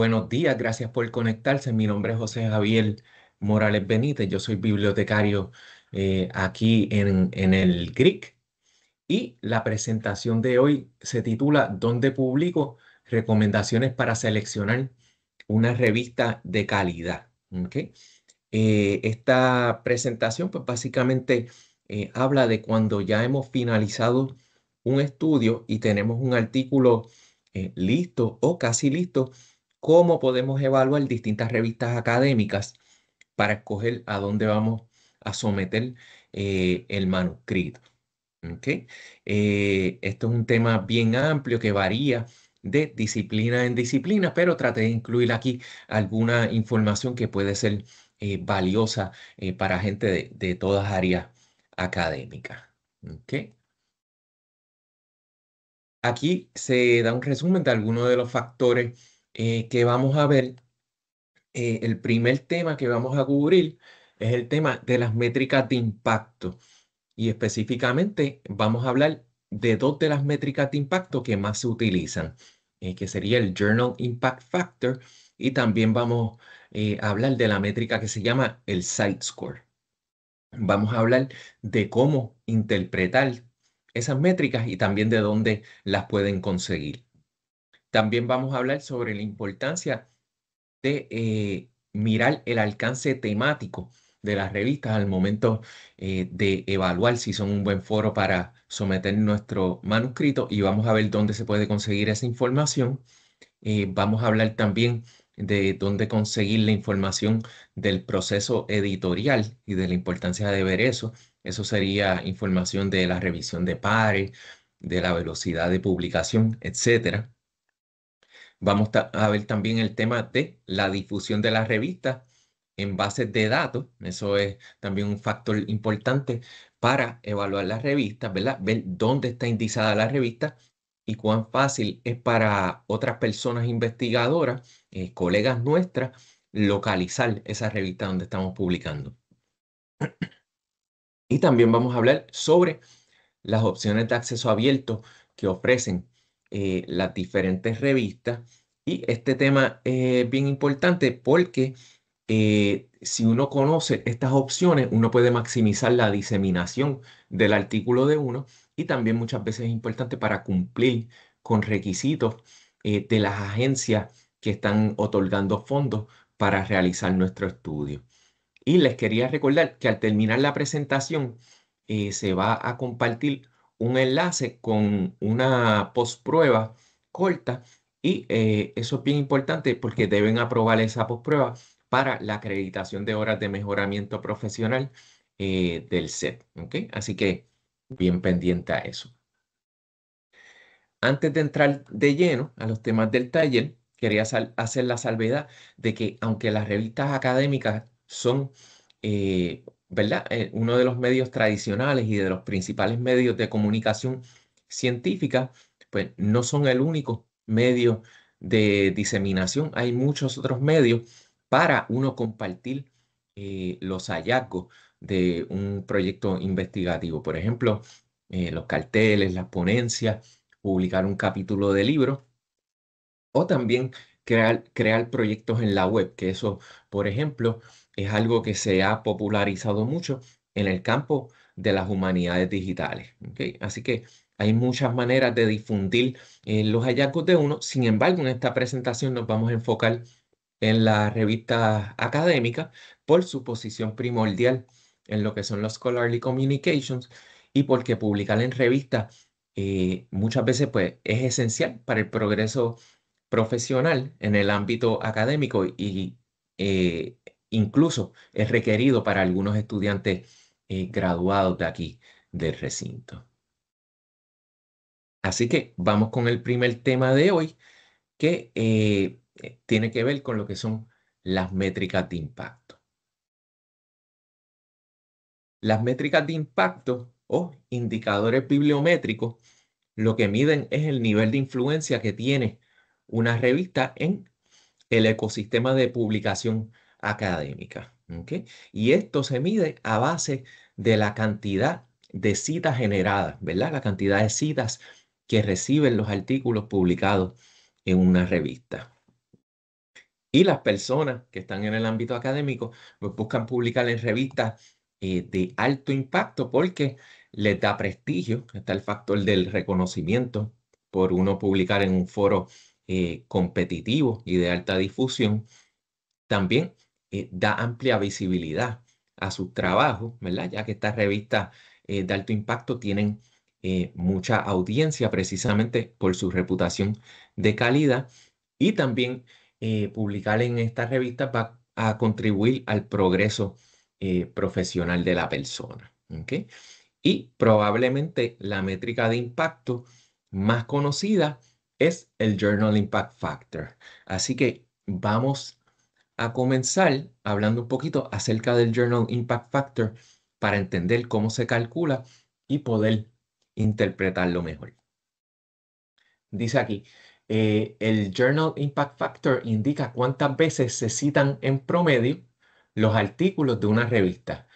Buenos días, gracias por conectarse. Mi nombre es José Javier Morales Benítez, yo soy bibliotecario eh, aquí en, el CRIC y la presentación de hoy se titula ¿Dónde publico recomendaciones para seleccionar una revista de calidad? Eh, esta presentación pues básicamente eh, habla de cuando ya hemos finalizado un estudio y tenemos un artículo listo o casi listo cómo podemos evaluar distintas revistas académicas para escoger a dónde vamos a someter eh, el manuscrito. Eh, esto es un tema bien amplio que varía de disciplina en disciplina, pero traté de incluir aquí alguna información que puede ser eh, valiosa para gente de, todas áreas académicas. Aquí se da un resumen de algunos de los factores eh, que vamos a ver, eh, el primer tema que vamos a cubrir es el tema de las métricas de impacto. Y específicamente vamos a hablar de dos de las métricas de impacto que más se utilizan, eh, que sería el Journal Impact Factor y también vamos a hablar de la métrica que se llama el Site Score. Vamos a hablar de cómo interpretar esas métricas y también de dónde las pueden conseguir. También vamos a hablar sobre la importancia de eh, mirar el alcance temático de las revistas al momento eh, de evaluar si son un buen foro para someter nuestro manuscrito y vamos a ver dónde se puede conseguir esa información. Eh, vamos a hablar también de dónde conseguir la información del proceso editorial y de la importancia de ver eso. Eso sería información de la revisión de pares, de la velocidad de publicación, etcétera. Vamos a ver también el tema de la difusión de las revistas en bases de datos. Eso es también un factor importante para evaluar las revistas, ¿verdad? Ver dónde está indizada la revista y cuán fácil es para otras personas investigadoras, eh, colegas nuestras, localizar esa revista donde estamos publicando. Y también vamos a hablar sobre las opciones de acceso abierto que ofrecen eh, las diferentes revistas. Y este tema es bien importante porque eh, si uno conoce estas opciones, uno puede maximizar la diseminación del artículo de uno y también muchas veces es importante para cumplir con requisitos eh, de las agencias que están otorgando fondos para realizar nuestro estudio. Y les quería recordar que al terminar la presentación se va a compartir un enlace con una postprueba corta y eh, eso es bien importante porque deben aprobar esa postprueba para la acreditación de horas de mejoramiento profesional eh, del SET. ¿okay? Así que bien pendiente a eso. Antes de entrar de lleno a los temas del taller, quería hacer la salvedad de que aunque las revistas académicas son eh, ¿verdad? Eh, uno de los medios tradicionales y de los principales medios de comunicación científica, pues no son el único medio de diseminación. Hay muchos otros medios para uno compartir eh, los hallazgos de un proyecto investigativo. Por ejemplo, eh, los carteles, las ponencias, publicar un capítulo de libro o también crear, crear proyectos en la web, que eso, por ejemplo, es algo que se ha popularizado mucho en el campo de las humanidades digitales. Así que hay muchas maneras de difundir eh, los hallazgos de uno. Sin embargo, en esta presentación nos vamos a enfocar en la revista académica por su posición primordial en lo que son los scholarly communications y porque publicar en revistas eh, muchas veces pues, es esencial para el progreso profesional en el ámbito académico y eh, incluso es requerido para algunos estudiantes eh, graduados de aquí, del recinto. Así que vamos con el primer tema de hoy, que eh, tiene que ver con lo que son las métricas de impacto. Las métricas de impacto o indicadores bibliométricos lo que miden es el nivel de influencia que tiene una revista en el ecosistema de publicación académica. Y esto se mide a base de la cantidad de citas generadas, ¿verdad? La cantidad de citas que reciben los artículos publicados en una revista. Y las personas que están en el ámbito académico pues, buscan publicar en revistas eh, de alto impacto porque les da prestigio, está el factor del reconocimiento por uno publicar en un foro eh, competitivo y de alta difusión. También eh, da amplia visibilidad a su trabajo ¿verdad? Ya que estas revistas eh, de alto impacto tienen eh, mucha audiencia precisamente por su reputación de calidad y también publicar en estas revistas va a contribuir al progreso profesional de la persona. ¿okay? Y probablemente la métrica de impacto más conocida es el Journal Impact Factor. Así que vamos a comenzar hablando un poquito acerca del Journal Impact Factor para entender cómo se calcula y poder interpretarlo mejor. Dice aquí, eh, el Journal Impact Factor indica cuántas veces se citan en promedio los artículos de una revista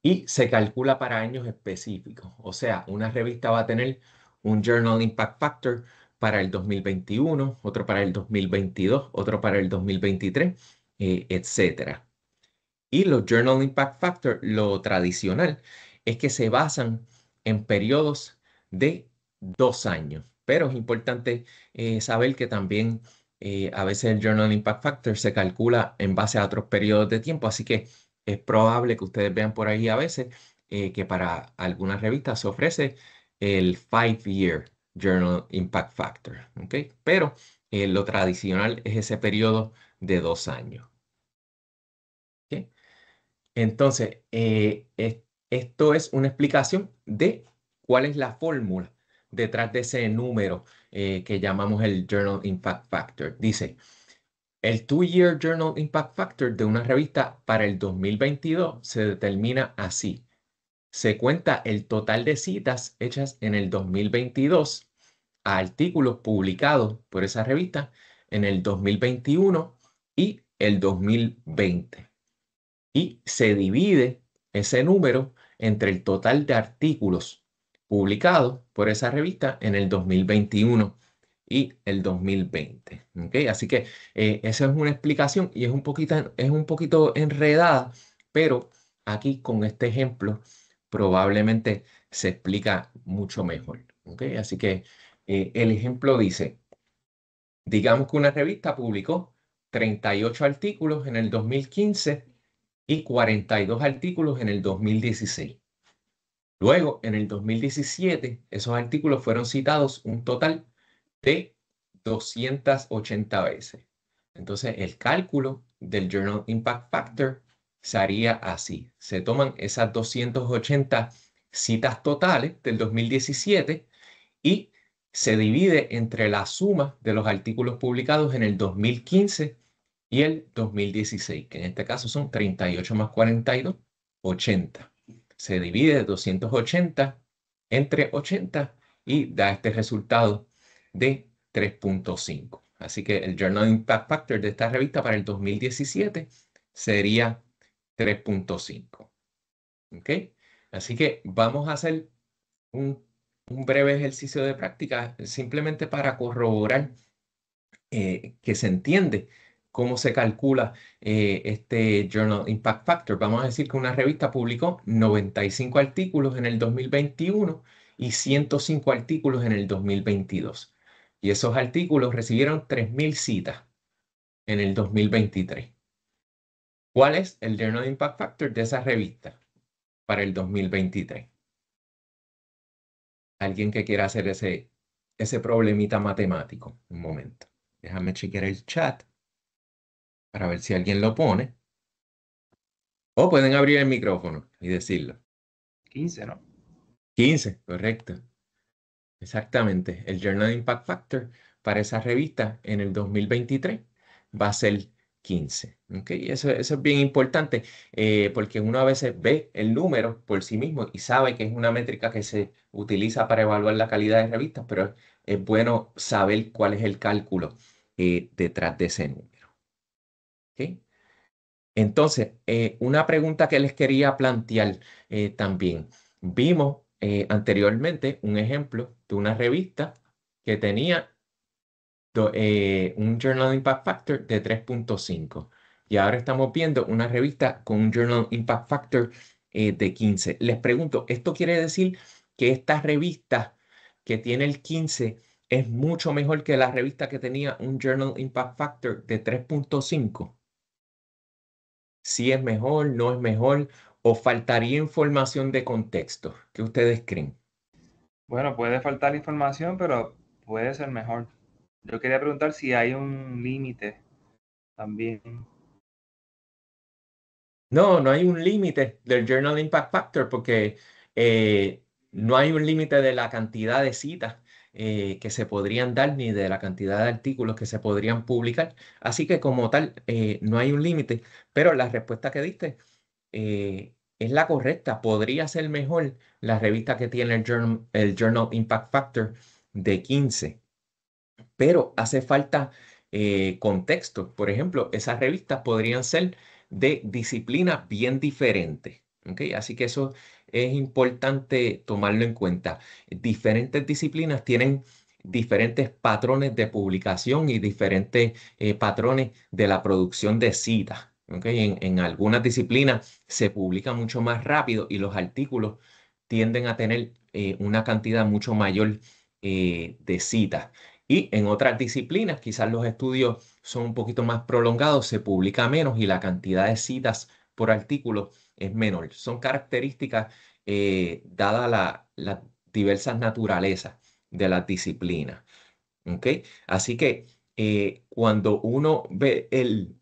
y se calcula para años específicos. O sea, una revista va a tener un Journal Impact Factor para el 2021, otro para el 2022, otro para el 2023 eh, etcétera etc. Y los Journal Impact Factor, lo tradicional, es que se basan en periodos de dos años. Pero es importante eh, saber que también eh, a veces el Journal Impact Factor se calcula en base a otros periodos de tiempo, así que es probable que ustedes vean por ahí a veces que para algunas revistas se ofrece el Five Year Journal Impact Factor, ¿okay? Pero lo tradicional es ese periodo de dos años. Entonces, eh, esto es una explicación de cuál es la fórmula detrás de ese número eh, que llamamos el Journal Impact Factor. Dice, el Two-Year Journal Impact Factor de una revista para el 2022 se determina así. Se cuenta el total de citas hechas en el 2022 a artículos publicados por esa revista en el 2021 y el 2020. Y se divide ese número entre el total de artículos publicados por esa revista en el 2021 y el 2020. Así que eh, esa es una explicación y es un, poquito, es un poquito enredada, pero aquí con este ejemplo probablemente se explica mucho mejor. Así que eh, el ejemplo dice, digamos que una revista publicó 38 artículos en el 2015 y 42 artículos en el 2016. Luego, en el 2017, esos artículos fueron citados un total de 280 veces. Entonces, el cálculo del Journal Impact Factor se haría así. Se toman esas 280 citas totales del 2017 y se divide entre la suma de los artículos publicados en el 2015 y el 2016, que en este caso son 38 más 42, 80. Se divide 280 entre 80 y da este resultado de 3.5. Así que el Journal Impact Factor de esta revista para el 2017 sería 3.5. ¿Ok? Así que vamos a hacer un un breve ejercicio de práctica simplemente para corroborar eh, que se entiende cómo se calcula eh, este Journal Impact Factor. Vamos a decir que una revista publicó 95 artículos en el 2021 y 105 artículos en el 2022. Y esos artículos recibieron 3.000 citas en el 2023. ¿Cuál es el Journal Impact Factor de esa revista para el 2023? alguien que quiera hacer ese, ese problemita matemático. Un momento. Déjame chequear el chat para ver si alguien lo pone. O pueden abrir el micrófono y decirlo. 15, ¿no? 15, correcto. Exactamente. El Journal Impact Factor para esa revista en el 2023 va a ser 15. Eso, es bien importante eh, porque uno a veces ve el número por sí mismo y sabe que es una métrica que se utiliza para evaluar la calidad de revistas, pero es, bueno saber cuál es el cálculo eh, detrás de ese número. Entonces, eh, una pregunta que les quería plantear también. Vimos anteriormente un ejemplo de una revista que tenía eh, un Journal Impact Factor de 3.5. Y ahora estamos viendo una revista con un Journal Impact Factor eh, de 15. Les pregunto, ¿esto quiere decir que esta revista que tiene el 15 es mucho mejor que la revista que tenía un Journal Impact Factor de 3.5? Si es mejor, no es mejor, o faltaría información de contexto. ¿Qué ustedes creen? Bueno, puede faltar información, pero puede ser mejor. Yo quería preguntar si hay un límite también. No, no hay un límite del Journal Impact Factor porque eh, no hay un límite de la cantidad de citas eh, que se podrían dar ni de la cantidad de artículos que se podrían publicar. Así que como tal, eh, no hay un límite, pero la respuesta que diste es la correcta. Podría ser mejor la revista que tiene el Journal, el journal Impact Factor de 15 pero hace falta eh, contexto. Por ejemplo, esas revistas podrían ser de disciplinas bien diferentes. Así que eso es importante tomarlo en cuenta. Diferentes disciplinas tienen diferentes patrones de publicación y diferentes eh, patrones de la producción de citas. En, algunas disciplinas se publica mucho más rápido y los artículos tienden a tener eh, una cantidad mucho mayor de citas. Y en otras disciplinas, quizás los estudios son un poquito más prolongados, se publica menos y la cantidad de citas por artículo es menor. Son características eh, dadas las diversas naturalezas de la disciplina. Así que eh, cuando uno ve el,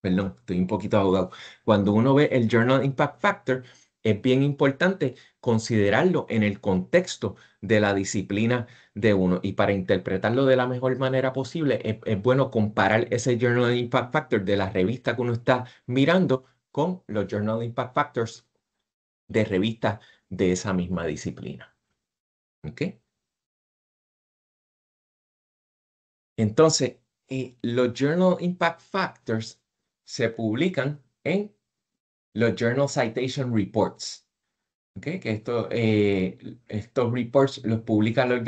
perdón, estoy un poquito ahogado, cuando uno ve el Journal Impact Factor, es bien importante considerarlo en el contexto de la disciplina de uno. Y para interpretarlo de la mejor manera posible, es, bueno comparar ese Journal Impact Factor de la revista que uno está mirando con los Journal Impact Factors de revistas de esa misma disciplina. ¿Ok? Entonces, eh, los Journal Impact Factors se publican en los Journal Citation Reports. Que esto, eh, estos reports los publica la,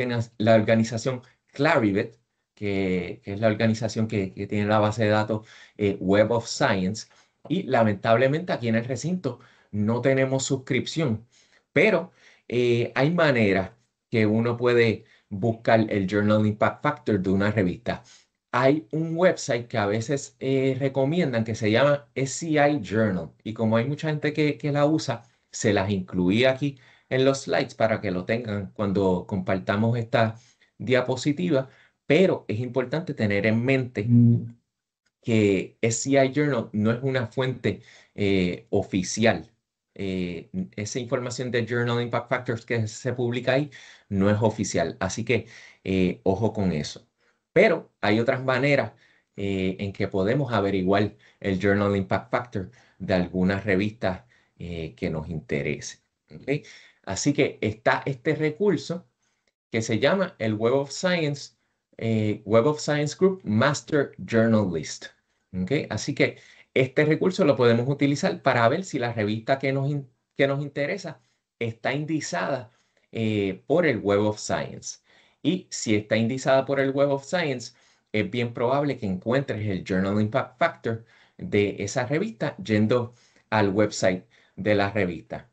organización Clarivet, que, es la organización que, tiene la base de datos eh, Web of Science. Y lamentablemente aquí en el recinto no tenemos suscripción, pero eh, hay maneras que uno puede buscar el Journal Impact Factor de una revista hay un website que a veces eh, recomiendan que se llama SCI e Journal. Y como hay mucha gente que, la usa, se las incluí aquí en los slides para que lo tengan cuando compartamos esta diapositiva. Pero es importante tener en mente mm. que SCI e Journal no es una fuente eh, oficial. Eh, esa información de Journal Impact Factors que se publica ahí no es oficial. Así que ojo con eso. Pero hay otras maneras eh, en que podemos averiguar el Journal Impact Factor de algunas revistas eh, que nos interesen. Así que está este recurso que se llama el Web of Science, eh, Web of Science Group Master Journal List. Así que este recurso lo podemos utilizar para ver si la revista que nos, que nos interesa está indizada por el Web of Science. Y si está indizada por el Web of Science, es bien probable que encuentres el Journal Impact Factor de esa revista yendo al website de la revista.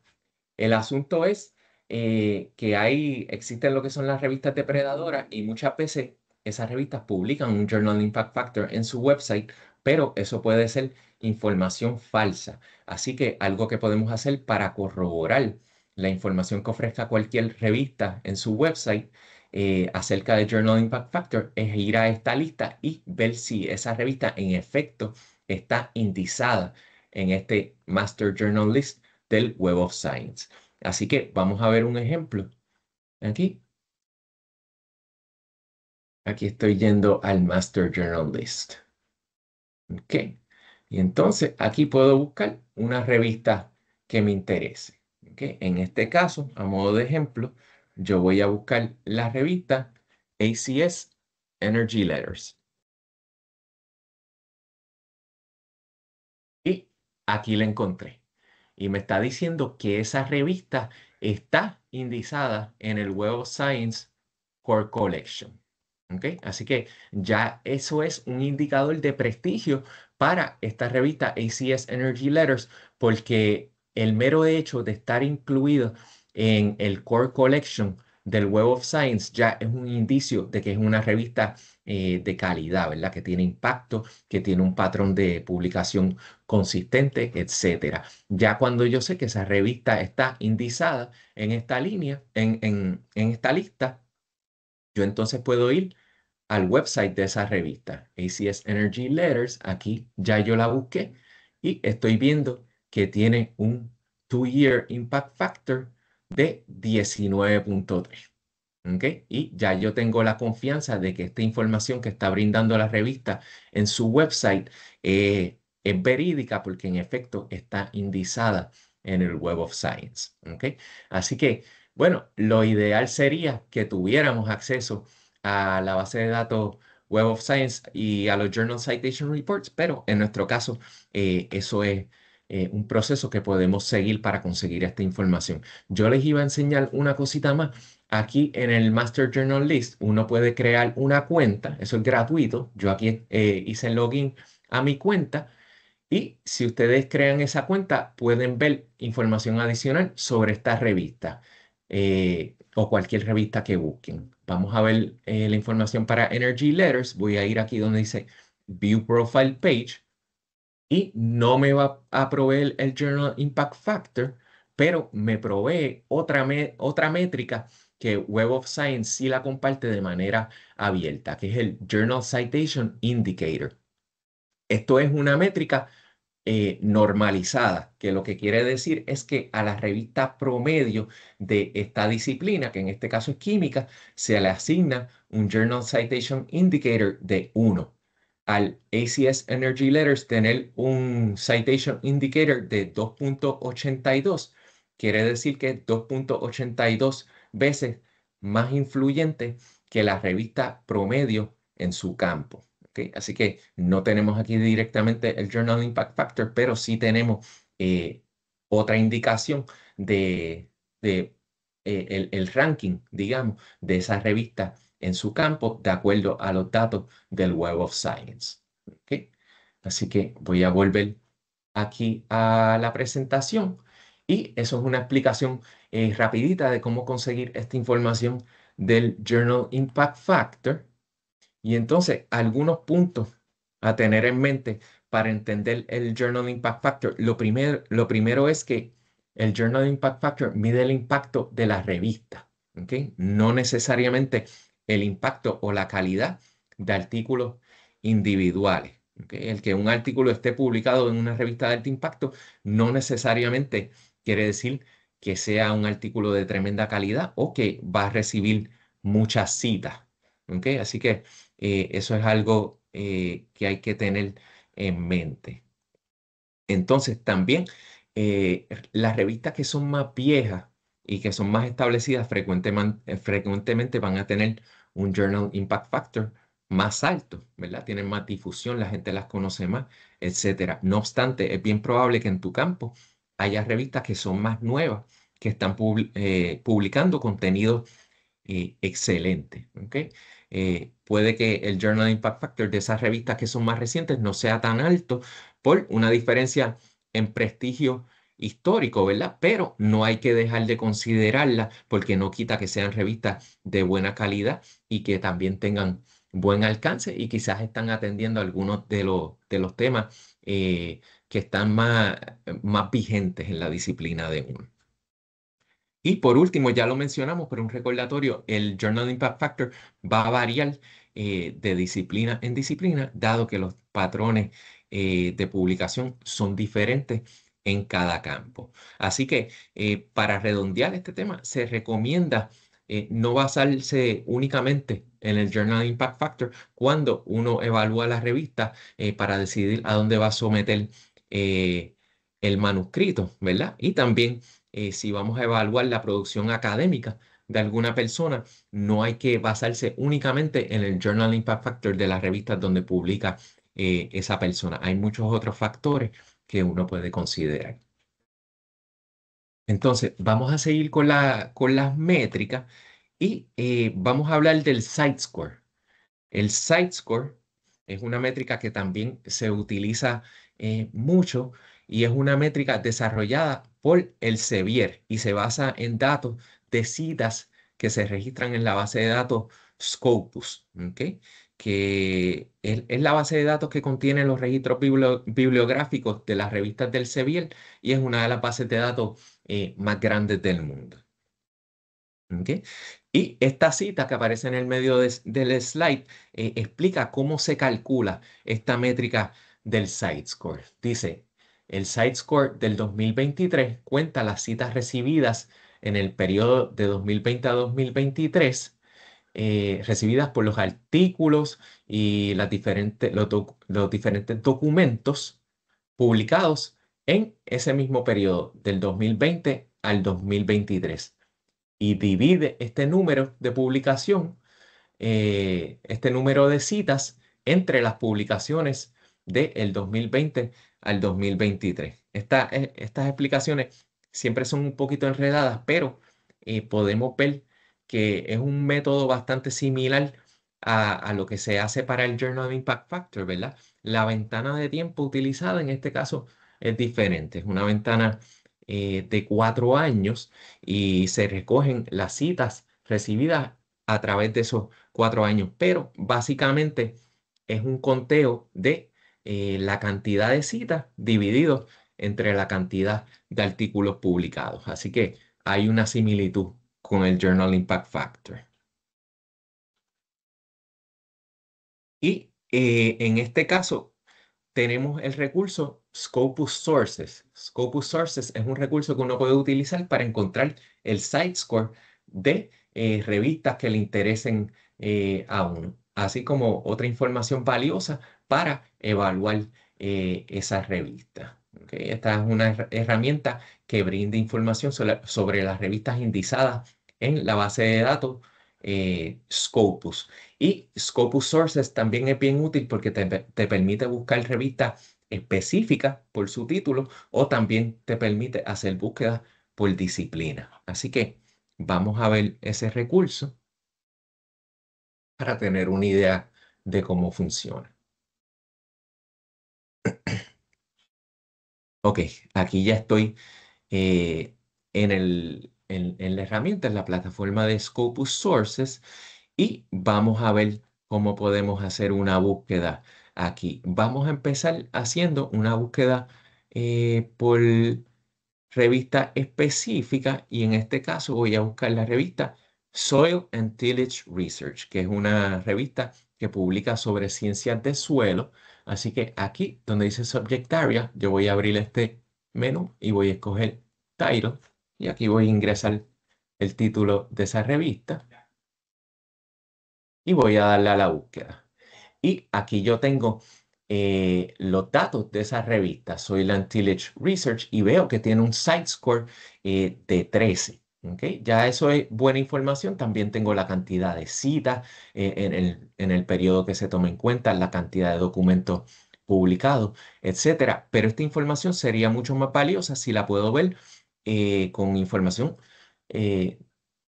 El asunto es eh, que ahí existen lo que son las revistas depredadoras y muchas veces esas revistas publican un Journal Impact Factor en su website, pero eso puede ser información falsa. Así que algo que podemos hacer para corroborar la información que ofrezca cualquier revista en su website eh, acerca de Journal Impact Factor es ir a esta lista y ver si esa revista en efecto está indizada en este Master Journal List del Web of Science. Así que vamos a ver un ejemplo. Aquí. Aquí estoy yendo al Master Journal List. Ok. Y entonces aquí puedo buscar una revista que me interese. Okay. En este caso, a modo de ejemplo, yo voy a buscar la revista ACS Energy Letters. Y aquí la encontré. Y me está diciendo que esa revista está indizada en el Web of Science Core Collection. Así que ya eso es un indicador de prestigio para esta revista ACS Energy Letters porque el mero hecho de estar incluido en el Core Collection del Web of Science ya es un indicio de que es una revista eh, de calidad, ¿verdad? Que tiene impacto, que tiene un patrón de publicación consistente, etcétera. Ya cuando yo sé que esa revista está indizada en esta línea, en, en, en esta lista, yo entonces puedo ir al website de esa revista, ACS Energy Letters, aquí ya yo la busqué y estoy viendo que tiene un two-year impact factor de 19.3. ¿okay? Y ya yo tengo la confianza de que esta información que está brindando la revista en su website eh, es verídica porque en efecto está indizada en el Web of Science. ¿ok? Así que, bueno, lo ideal sería que tuviéramos acceso a la base de datos Web of Science y a los Journal Citation Reports, pero en nuestro caso eh, eso es eh, un proceso que podemos seguir para conseguir esta información. Yo les iba a enseñar una cosita más. Aquí en el Master Journal List uno puede crear una cuenta, eso es gratuito. Yo aquí eh, hice el login a mi cuenta y si ustedes crean esa cuenta pueden ver información adicional sobre esta revista eh, o cualquier revista que busquen. Vamos a ver la información para Energy Letters. Voy a ir aquí donde dice View Profile Page y no me va a proveer el Journal Impact Factor, pero me provee otra, otra métrica que Web of Science sí la comparte de manera abierta, que es el Journal Citation Indicator. Esto es una métrica eh, normalizada, que lo que quiere decir es que a la revista promedio de esta disciplina, que en este caso es química, se le asigna un Journal Citation Indicator de 1 al ACS Energy Letters tener un Citation Indicator de 2.82, quiere decir que 2.82 veces más influyente que la revista promedio en su campo. Así que no tenemos aquí directamente el Journal Impact Factor, pero sí tenemos eh, otra indicación de, eh, el, el ranking, digamos, de esa revista en su campo de acuerdo a los datos del Web of Science. Así que voy a volver aquí a la presentación y eso es una explicación eh, rapidita de cómo conseguir esta información del Journal Impact Factor y entonces algunos puntos a tener en mente para entender el Journal Impact Factor. Lo, primero lo primero es que el Journal Impact Factor mide el impacto de la revista, ¿okay? no necesariamente el impacto o la calidad de artículos individuales. El que un artículo esté publicado en una revista de alto impacto no necesariamente quiere decir que sea un artículo de tremenda calidad o que va a recibir muchas citas. Así que eh, eso es algo eh, que hay que tener en mente. Entonces también eh, las revistas que son más viejas y que son más establecidas frecuentemente van a tener un Journal Impact Factor más alto, ¿verdad? Tienen más difusión, la gente las conoce más, etcétera. No obstante, es bien probable que en tu campo haya revistas que son más nuevas, que están eh, publicando contenido eh, excelente, ¿ok? Eh, puede que el Journal Impact Factor de esas revistas que son más recientes no sea tan alto por una diferencia en prestigio histórico, ¿verdad? Pero no hay que dejar de considerarla porque no quita que sean revistas de buena calidad y que también tengan buen alcance y quizás están atendiendo algunos de los, de los temas eh, que están más, más vigentes en la disciplina de uno. Y por último, ya lo mencionamos, pero un recordatorio, el Journal Impact Factor va a variar eh, de disciplina en disciplina, dado que los patrones eh, de publicación son diferentes en cada campo. Así que eh, para redondear este tema, se recomienda eh, no basarse únicamente en el Journal Impact Factor cuando uno evalúa la revista eh, para decidir a dónde va a someter el manuscrito, ¿verdad? Y también si vamos a evaluar la producción académica de alguna persona, no hay que basarse únicamente en el Journal Impact Factor de las revistas donde publica esa persona. Hay muchos otros factores que uno puede considerar. Entonces, vamos a seguir con, la, con las métricas y eh, vamos a hablar del site score. El site score es una métrica que también se utiliza eh, mucho y es una métrica desarrollada por el Sevier y se basa en datos de citas que se registran en la base de datos Scopus. ¿okay? que es, la base de datos que contiene los registros bibliográficos de las revistas del Sevier y es una de las bases de datos eh, más grandes del mundo. Y esta cita que aparece en el medio del slide eh, explica cómo se calcula esta métrica del site score. Dice, el site del 2023 cuenta las citas recibidas en el periodo de 2020 a 2023 eh, recibidas por los artículos y diferentes, los, diferentes documentos publicados en ese mismo periodo, del 2020 al 2023. Y divide este número de publicación, eh, este número de citas, entre las publicaciones del 2020 al 2023. Eh, estas explicaciones siempre son un poquito enredadas, pero podemos ver que es un método bastante similar a, lo que se hace para el Journal of Impact Factor, ¿verdad? La ventana de tiempo utilizada en este caso es diferente, es una ventana eh, de cuatro años y se recogen las citas recibidas a través de esos cuatro años, pero básicamente es un conteo de eh, la cantidad de citas dividido entre la cantidad de artículos publicados. Así que hay una similitud con el Journal Impact Factor. Y eh, en este caso tenemos el recurso Scopus Sources. Scopus Sources es un recurso que uno puede utilizar para encontrar el site score de eh, revistas que le interesen eh, a uno, así como otra información valiosa para evaluar esa revista esta es una herramienta que brinda información sobre, las revistas indizadas en la base de datos eh, Scopus. Y Scopus Sources también es bien útil porque te, te permite buscar revistas específicas por su título o también te permite hacer búsquedas por disciplina. Así que vamos a ver ese recurso para tener una idea de cómo funciona ok, aquí ya estoy eh, en, la herramienta, en la plataforma de Scopus Sources y vamos a ver cómo podemos hacer una búsqueda aquí. Vamos a empezar haciendo una búsqueda eh, por revista específica y en este caso voy a buscar la revista Soil and Tillage Research, que es una revista que publica sobre ciencias de suelo Así que aquí donde dice Subject Area, yo voy a abrir este menú y voy a escoger Title. Y aquí voy a ingresar el título de esa revista. Y voy a darle a la búsqueda. Y aquí yo tengo eh, los datos de esa revista. Soy la Antillage Research y veo que tiene un site score eh, de 13 ya eso es buena información. También tengo la cantidad de citas eh, en, el, periodo que se toma en cuenta, la cantidad de documentos publicados, etcétera. Pero esta información sería mucho más valiosa si la puedo ver eh, con información eh,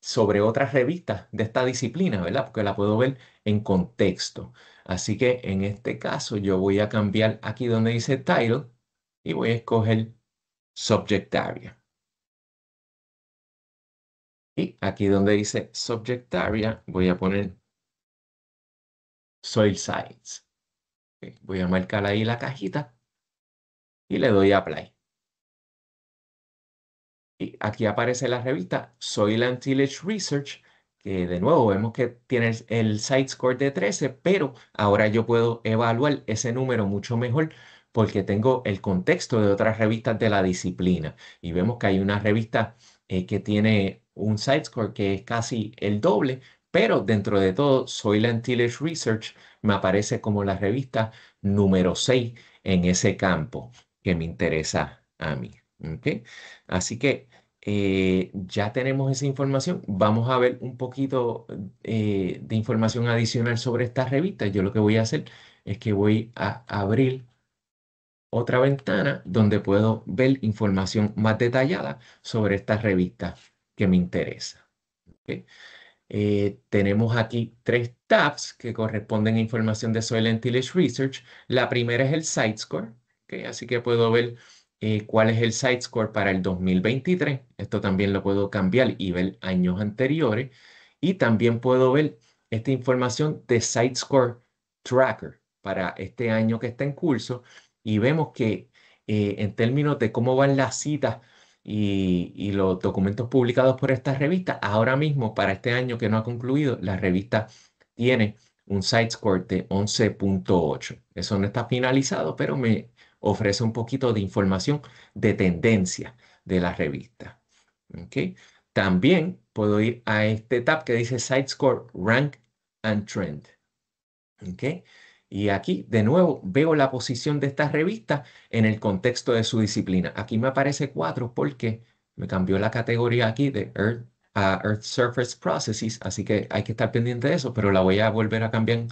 sobre otras revistas de esta disciplina, ¿verdad? Porque la puedo ver en contexto. Así que en este caso yo voy a cambiar aquí donde dice title y voy a escoger subject area. Y aquí donde dice Subject Area, voy a poner Soil Sites. Voy a marcar ahí la cajita y le doy a Apply. Y aquí aparece la revista Soil and Tillage Research, que de nuevo vemos que tiene el, Site Score de 13, pero ahora yo puedo evaluar ese número mucho mejor porque tengo el contexto de otras revistas de la disciplina. Y vemos que hay una revista eh, que tiene un side score que es casi el doble, pero dentro de todo, Soylent Tillage Research me aparece como la revista número 6 en ese campo que me interesa a mí. Así que eh, ya tenemos esa información. Vamos a ver un poquito eh, de información adicional sobre estas revistas. Yo lo que voy a hacer es que voy a abrir otra ventana donde puedo ver información más detallada sobre estas revistas que me interesa. Eh, tenemos aquí tres tabs que corresponden a información de Soil and Tillage Research. La primera es el Site Score, así que puedo ver eh, cuál es el Site Score para el 2023. Esto también lo puedo cambiar y ver años anteriores. Y también puedo ver esta información de Site Score Tracker para este año que está en curso. Y vemos que eh, en términos de cómo van las citas y, los documentos publicados por esta revista. Ahora mismo, para este año que no ha concluido, la revista tiene un site score de 11.8. Eso no está finalizado, pero me ofrece un poquito de información de tendencia de la revista. ¿Okay? También puedo ir a este tab que dice Site Score, Rank and Trend. ¿Okay? Y aquí, de nuevo, veo la posición de esta revista en el contexto de su disciplina. Aquí me aparece cuatro porque me cambió la categoría aquí de Earth, Earth Surface Processes, así que hay que estar pendiente de eso, pero la voy a volver a cambiar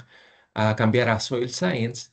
a, cambiar a Soil Science.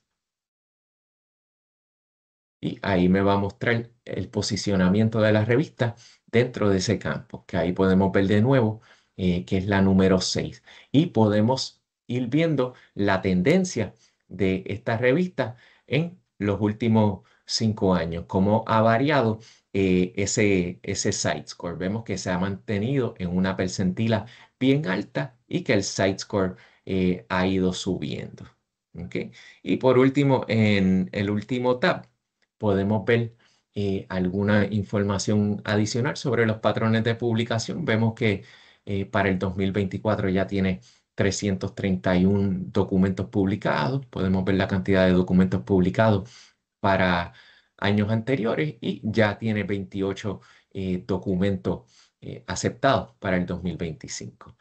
Y ahí me va a mostrar el posicionamiento de la revista dentro de ese campo, que ahí podemos ver de nuevo, eh, que es la número 6. Y podemos ir viendo la tendencia de esta revista en los últimos cinco años, cómo ha variado eh, ese, ese site score. Vemos que se ha mantenido en una percentila bien alta y que el site score eh, ha ido subiendo. ¿okay? Y por último, en el último tab podemos ver eh, alguna información adicional sobre los patrones de publicación. Vemos que para el 2024 ya tiene 331 documentos publicados. Podemos ver la cantidad de documentos publicados para años anteriores y ya tiene 28 eh, documentos eh, aceptados para el 2025.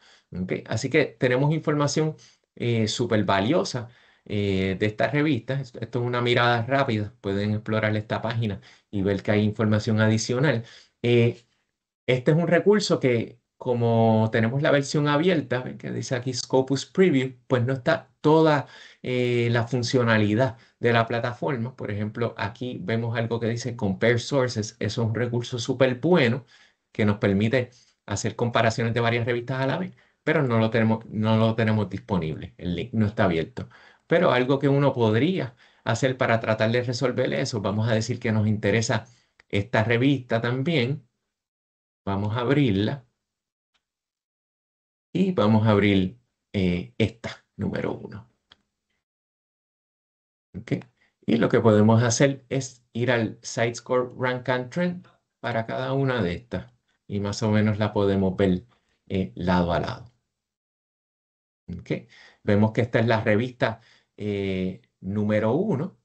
Así que tenemos información eh, súper valiosa de esta revistas. Esto es una mirada rápida. Pueden explorar esta página y ver que hay información adicional. este es un recurso que como tenemos la versión abierta, que dice aquí Scopus Preview, pues no está toda eh, la funcionalidad de la plataforma. Por ejemplo, aquí vemos algo que dice Compare Sources. Eso es un recurso súper bueno que nos permite hacer comparaciones de varias revistas a la vez, pero no lo tenemos, no lo tenemos disponible. El link no está abierto. Pero algo que uno podría hacer para tratar de resolver eso, vamos a decir que nos interesa esta revista también. Vamos a abrirla. Y vamos a abrir eh, esta, número uno. Y lo que podemos hacer es ir al Site Score Rank and Trend para cada una de estas. Y más o menos la podemos ver eh, lado a lado. Vemos que esta es la revista eh, número uno.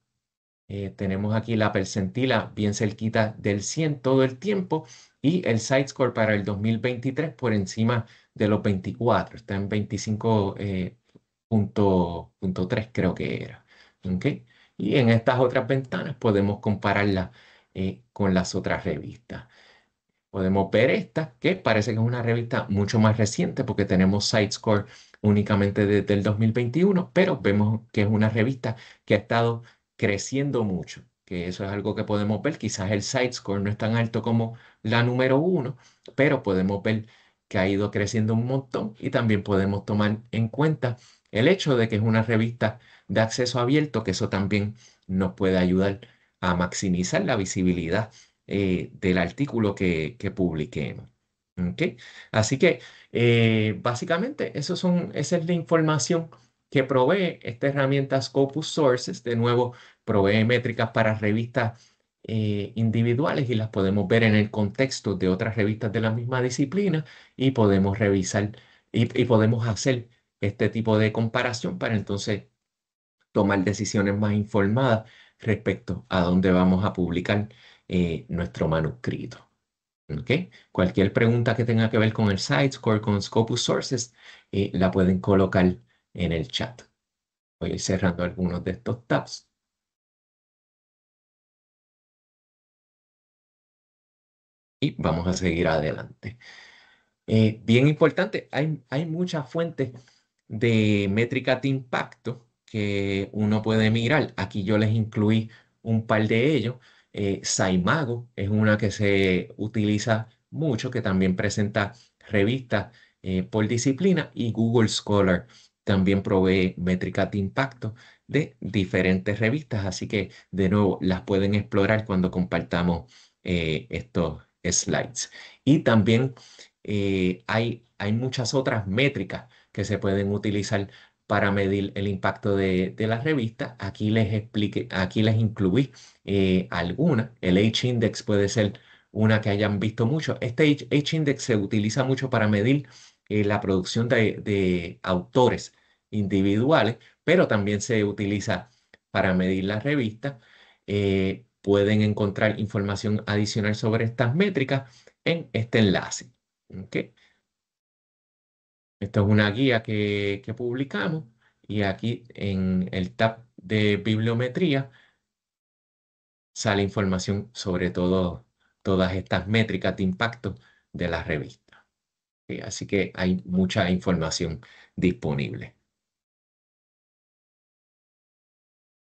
tenemos aquí la percentila bien cerquita del 100 todo el tiempo y el site score para el 2023 por encima de los 24, está en 25.3 eh, creo que era. Y en estas otras ventanas podemos compararla eh, con las otras revistas podemos ver esta, que parece que es una revista mucho más reciente porque tenemos SiteScore únicamente desde el 2021, pero vemos que es una revista que ha estado creciendo mucho, que eso es algo que podemos ver. Quizás el SiteScore no es tan alto como la número uno, pero podemos ver ha ido creciendo un montón y también podemos tomar en cuenta el hecho de que es una revista de acceso abierto, que eso también nos puede ayudar a maximizar la visibilidad eh, del artículo que, publiquemos. Así que eh, básicamente eso son, esa es la información que provee esta herramienta Scopus Sources. De nuevo, provee métricas para revistas eh, individuales y las podemos ver en el contexto de otras revistas de la misma disciplina y podemos revisar y, podemos hacer este tipo de comparación para entonces tomar decisiones más informadas respecto a dónde vamos a publicar eh, nuestro manuscrito. Cualquier pregunta que tenga que ver con el Sitescore, con Scopus Sources, eh, la pueden colocar en el chat. Voy a ir cerrando algunos de estos tabs. vamos a seguir adelante. Eh, bien importante, hay, muchas fuentes de métricas de impacto que uno puede mirar. Aquí yo les incluí un par de ellos. Eh, Saimago es una que se utiliza mucho, que también presenta revistas eh, por disciplina y Google Scholar también provee métricas de impacto de diferentes revistas, así que de nuevo las pueden explorar cuando compartamos estos, slides. Y también eh, hay, hay muchas otras métricas que se pueden utilizar para medir el impacto de, de las revistas. Aquí les expliqué, aquí les incluí eh, algunas. El H-index puede ser una que hayan visto mucho. Este H-index se utiliza mucho para medir eh, la producción de, autores individuales, pero también se utiliza para medir la revista. Eh, pueden encontrar información adicional sobre estas métricas en este enlace. Esto Esta es una guía que, publicamos y aquí en el tab de bibliometría sale información sobre todas estas métricas de impacto de la revista. Así que hay mucha información disponible.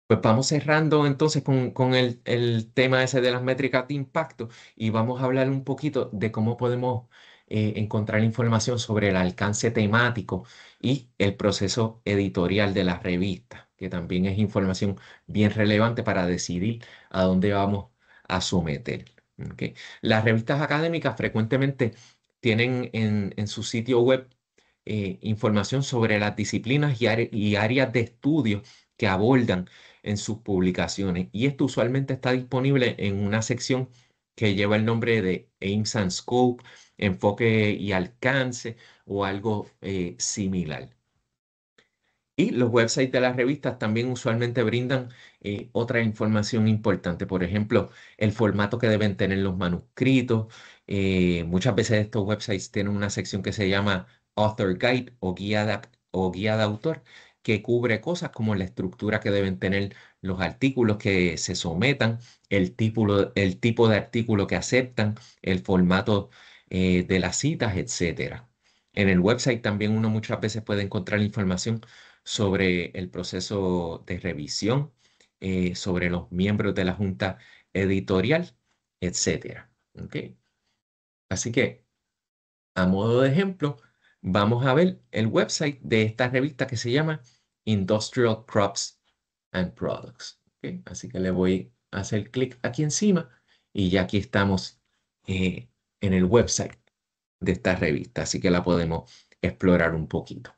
Pues vamos cerrando entonces con, el, tema ese de las métricas de impacto y vamos a hablar un poquito de cómo podemos eh, encontrar información sobre el alcance temático y el proceso editorial de las revistas, que también es información bien relevante para decidir a dónde vamos a someter. Las revistas académicas frecuentemente tienen en, su sitio web eh, información sobre las disciplinas y áreas de estudio que abordan en sus publicaciones. Y esto usualmente está disponible en una sección que lleva el nombre de Aims and Scope, enfoque y alcance o algo eh, similar. Y los websites de las revistas también usualmente brindan eh, otra información importante, por ejemplo, el formato que deben tener los manuscritos. Eh, muchas veces estos websites tienen una sección que se llama Author Guide o guía o guía de autor, que cubre cosas como la estructura que deben tener los artículos que se sometan, el tipo, el tipo de artículo que aceptan, el formato eh, de las citas, etc. En el website también uno muchas veces puede encontrar información sobre el proceso de revisión, eh, sobre los miembros de la junta editorial, etc. Así que, a modo de ejemplo, vamos a ver el website de esta revista que se llama Industrial Crops and Products. ¿okay? Así que le voy a hacer clic aquí encima y ya aquí estamos eh, en el website de esta revista, así que la podemos explorar un poquito.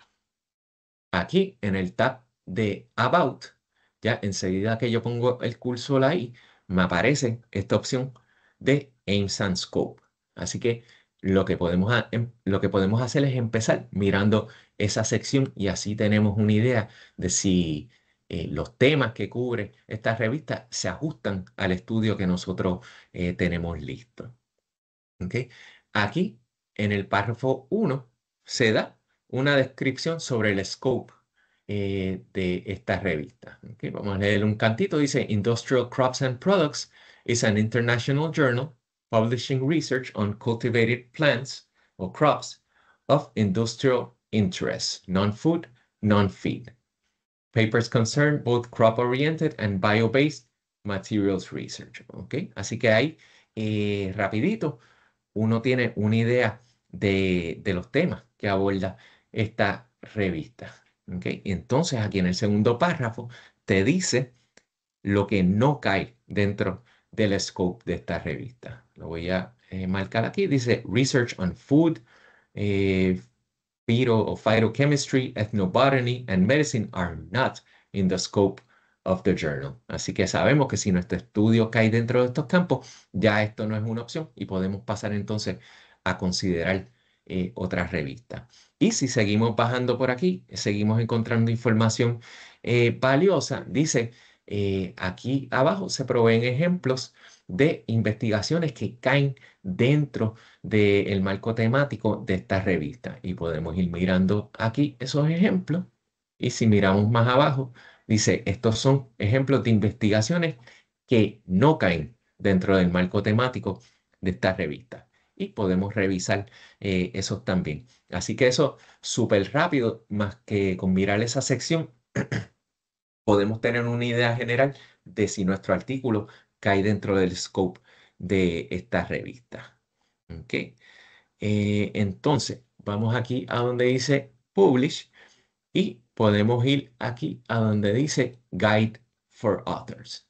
Aquí en el tab de About, ya enseguida que yo pongo el curso ahí, me aparece esta opción de Aims and Scope. Así que lo que podemos, em, lo que podemos hacer es empezar mirando esa sección y así tenemos una idea de si eh, los temas que cubre esta revista se ajustan al estudio que nosotros eh, tenemos listo. ¿Okay? Aquí, en el párrafo 1, se da una descripción sobre el scope eh, de esta revista. Vamos a leer un cantito, dice Industrial Crops and Products is an international journal publishing research on cultivated plants or crops of industrial Interest, non-food, non-feed. Papers concern both crop-oriented and bio-based materials research. ¿okay? Así que ahí, eh, rapidito, uno tiene una idea de, los temas que aborda esta revista. ¿okay? Entonces, aquí en el segundo párrafo te dice lo que no cae dentro del scope de esta revista. Lo voy a eh, marcar aquí. Dice Research on Food, eh, phytochemistry, ethnobotany, and medicine are not in the scope of the journal. Así que sabemos que si nuestro estudio cae dentro de estos campos, ya esto no es una opción y podemos pasar entonces a considerar eh, otras revistas. Y si seguimos bajando por aquí, seguimos encontrando información eh, valiosa. Dice, eh, aquí abajo se proveen ejemplos de investigaciones que caen dentro del marco temático de esta revista. Y podemos ir mirando aquí esos ejemplos. Y si miramos más abajo, dice, estos son ejemplos de investigaciones que no caen dentro del marco temático de esta revista. Y podemos revisar eh, esos también. Así que eso súper rápido, más que con mirar esa sección, podemos tener una idea general de si nuestro artículo hay dentro del scope de esta revista. Eh, entonces, vamos aquí a donde dice Publish y podemos ir aquí a donde dice Guide for Authors.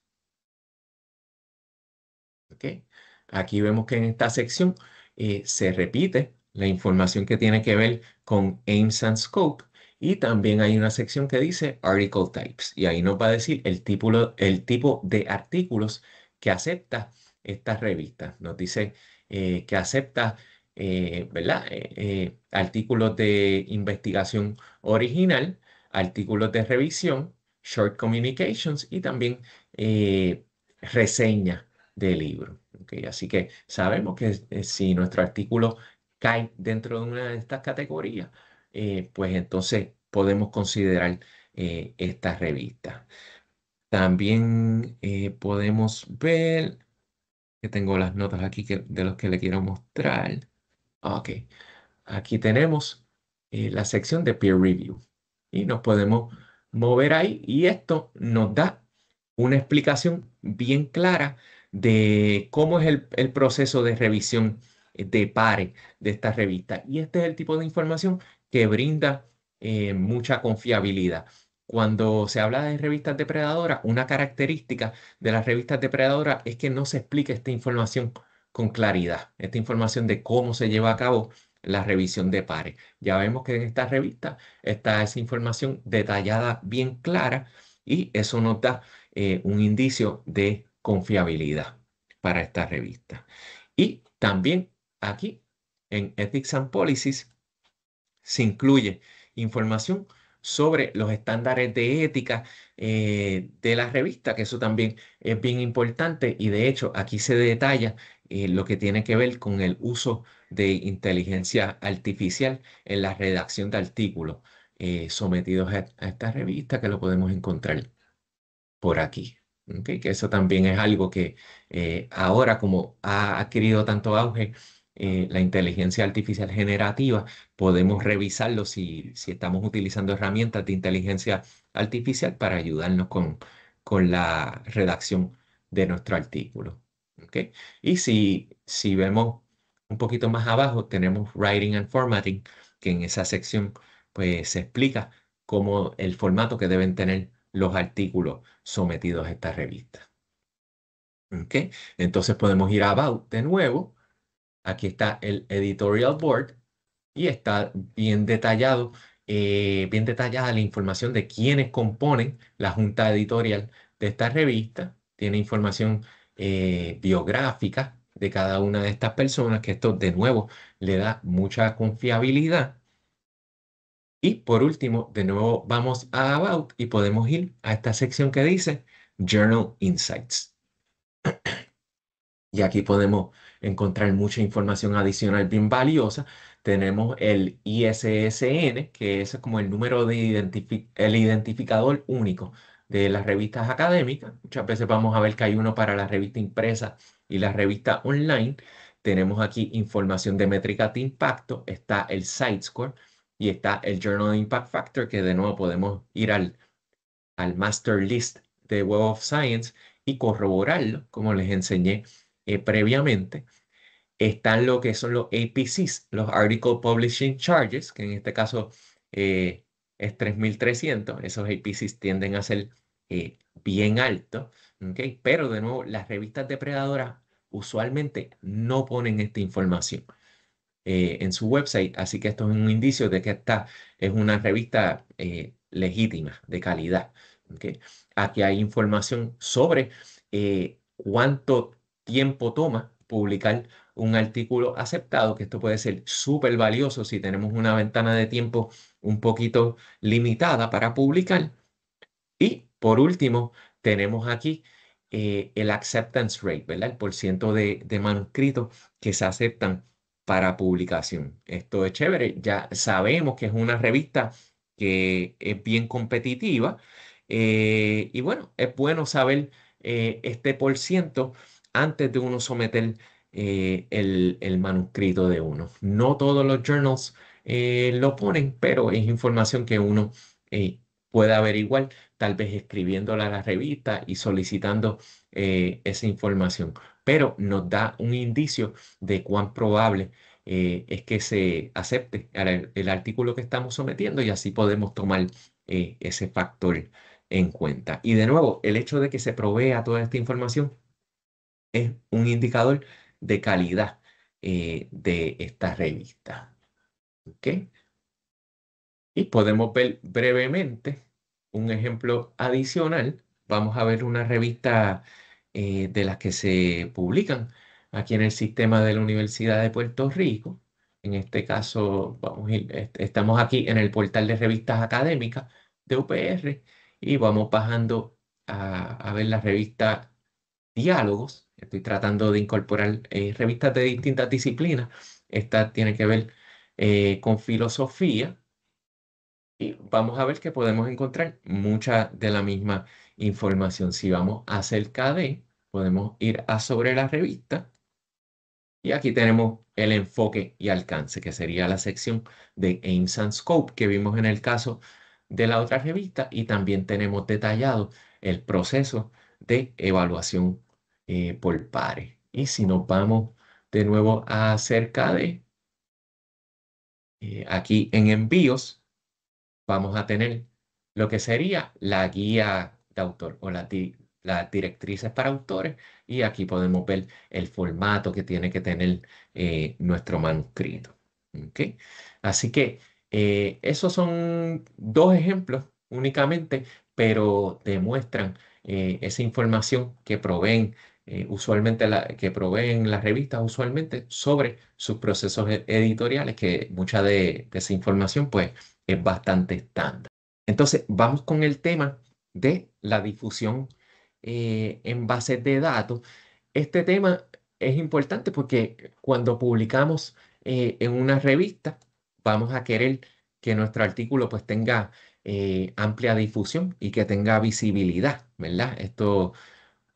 Aquí vemos que en esta sección eh, se repite la información que tiene que ver con Aims and Scope y también hay una sección que dice Article Types y ahí nos va a decir el tipo, el tipo de artículos que acepta estas revistas. Nos dice eh, que acepta eh, ¿verdad? Eh, artículos de investigación original, artículos de revisión, short communications y también reseñas de libros. Así que sabemos que si nuestro artículo cae dentro de una de estas categorías, pues entonces podemos considerar estas revistas. También eh, podemos ver que tengo las notas aquí de los que le quiero mostrar. Ok, aquí tenemos eh, la sección de peer review y nos podemos mover ahí y esto nos da una explicación bien clara de cómo es el, el proceso de revisión de pare de esta revista. Y este es el tipo de información que brinda eh, mucha confiabilidad. Cuando se habla de revistas depredadoras, una característica de las revistas depredadoras es que no se explica esta información con claridad, esta información de cómo se lleva a cabo la revisión de pares. Ya vemos que en esta revista está esa información detallada bien clara y eso nos da eh, un indicio de confiabilidad para esta revista. Y también aquí en Ethics and Policies se incluye información sobre los estándares de ética eh, de la revista, que eso también es bien importante y de hecho aquí se detalla eh, lo que tiene que ver con el uso de inteligencia artificial en la redacción de artículos eh, sometidos a, esta revista que lo podemos encontrar por aquí. Que eso también es algo que ahora como ha adquirido tanto auge, eh, la inteligencia artificial generativa, podemos revisarlo si, estamos utilizando herramientas de inteligencia artificial para ayudarnos con, con la redacción de nuestro artículo. Y si, si vemos un poquito más abajo, tenemos Writing and Formatting, que en esa sección pues, se explica cómo el formato que deben tener los artículos sometidos a esta revista. Entonces podemos ir a About de nuevo Aquí está el editorial board y está bien detallado, eh, bien detallada la información de quienes componen la junta editorial de esta revista. Tiene información eh, biográfica de cada una de estas personas, que esto de nuevo le da mucha confiabilidad. Y por último, de nuevo vamos a About y podemos ir a esta sección que dice Journal Insights. y aquí podemos encontrar mucha información adicional bien valiosa. Tenemos el ISSN, que es como el número de el identificador único de las revistas académicas. Muchas veces vamos a ver que hay uno para la revista impresa y la revista online. Tenemos aquí información de métrica de impacto, está el site y está el Journal Impact Factor, que de nuevo podemos ir al, al Master List de Web of Science y corroborarlo, como les enseñé eh, previamente, están lo que son los APCs, los Article Publishing Charges, que en este caso eh, es 3.300. Esos APCs tienden a ser eh, bien altos, ¿okay? pero de nuevo, las revistas depredadoras usualmente no ponen esta información en su website, así que esto es un indicio de que esta es una revista legítima, de calidad. ¿okay? Aquí hay información sobre cuánto tiempo toma publicar un artículo aceptado, que esto puede ser súper valioso si tenemos una ventana de tiempo un poquito limitada para publicar. Y por último, tenemos aquí eh, el acceptance rate, ¿verdad? El porcentaje de, de manuscritos que se aceptan para publicación. Esto es chévere, ya sabemos que es una revista que es bien competitiva eh, y bueno, es bueno saber eh, este por ciento antes de uno someter eh, el, manuscrito de uno. No todos los journals eh, lo ponen, pero es información que uno eh, puede averiguar, tal vez escribiéndola a la revista y solicitando esa información. Pero nos da un indicio de cuán probable es que se acepte el, artículo que estamos sometiendo y así podemos tomar ese factor en cuenta. Y de nuevo, el hecho de que se provea toda esta información es un indicador de calidad eh, de esta revista. Y podemos ver brevemente un ejemplo adicional. Vamos a ver una revista eh, de las que se publican aquí en el sistema de la Universidad de Puerto Rico. En este caso, vamos a ir, estamos aquí en el portal de revistas académicas de UPR y vamos bajando a ver la revista Diálogos, Estoy tratando de incorporar eh, revistas de distintas disciplinas. Esta tiene que ver eh, con filosofía. Y vamos a ver que podemos encontrar mucha de la misma información. Si vamos acerca de, podemos ir a sobre la revista. Y aquí tenemos el enfoque y alcance, que sería la sección de Aims and Scope que vimos en el caso de la otra revista. Y también tenemos detallado el proceso de evaluación eh, por pares. Y si nos vamos de nuevo acerca de, eh, aquí en envíos, vamos a tener lo que sería la guía de autor o las la directrices para autores. Y aquí podemos ver el formato que tiene que tener eh, nuestro manuscrito. Así que esos son dos ejemplos únicamente, pero demuestran esa información que proveen eh, usualmente la, que proveen las revistas usualmente sobre sus procesos e, editoriales, que mucha de, esa información pues es bastante estándar. Entonces, vamos con el tema de la difusión eh, en bases de datos. Este tema es importante porque cuando publicamos eh, en una revista, vamos a querer que nuestro artículo pues tenga amplia difusión y que tenga visibilidad, ¿verdad? Esto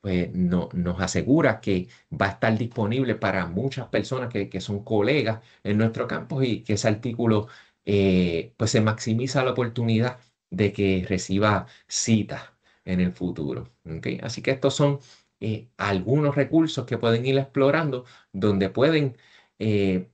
pues no, nos asegura que va a estar disponible para muchas personas que, son colegas en nuestro campo y que ese artículo eh, pues se maximiza la oportunidad de que reciba citas en el futuro. Así que estos son eh, algunos recursos que pueden ir explorando donde pueden eh,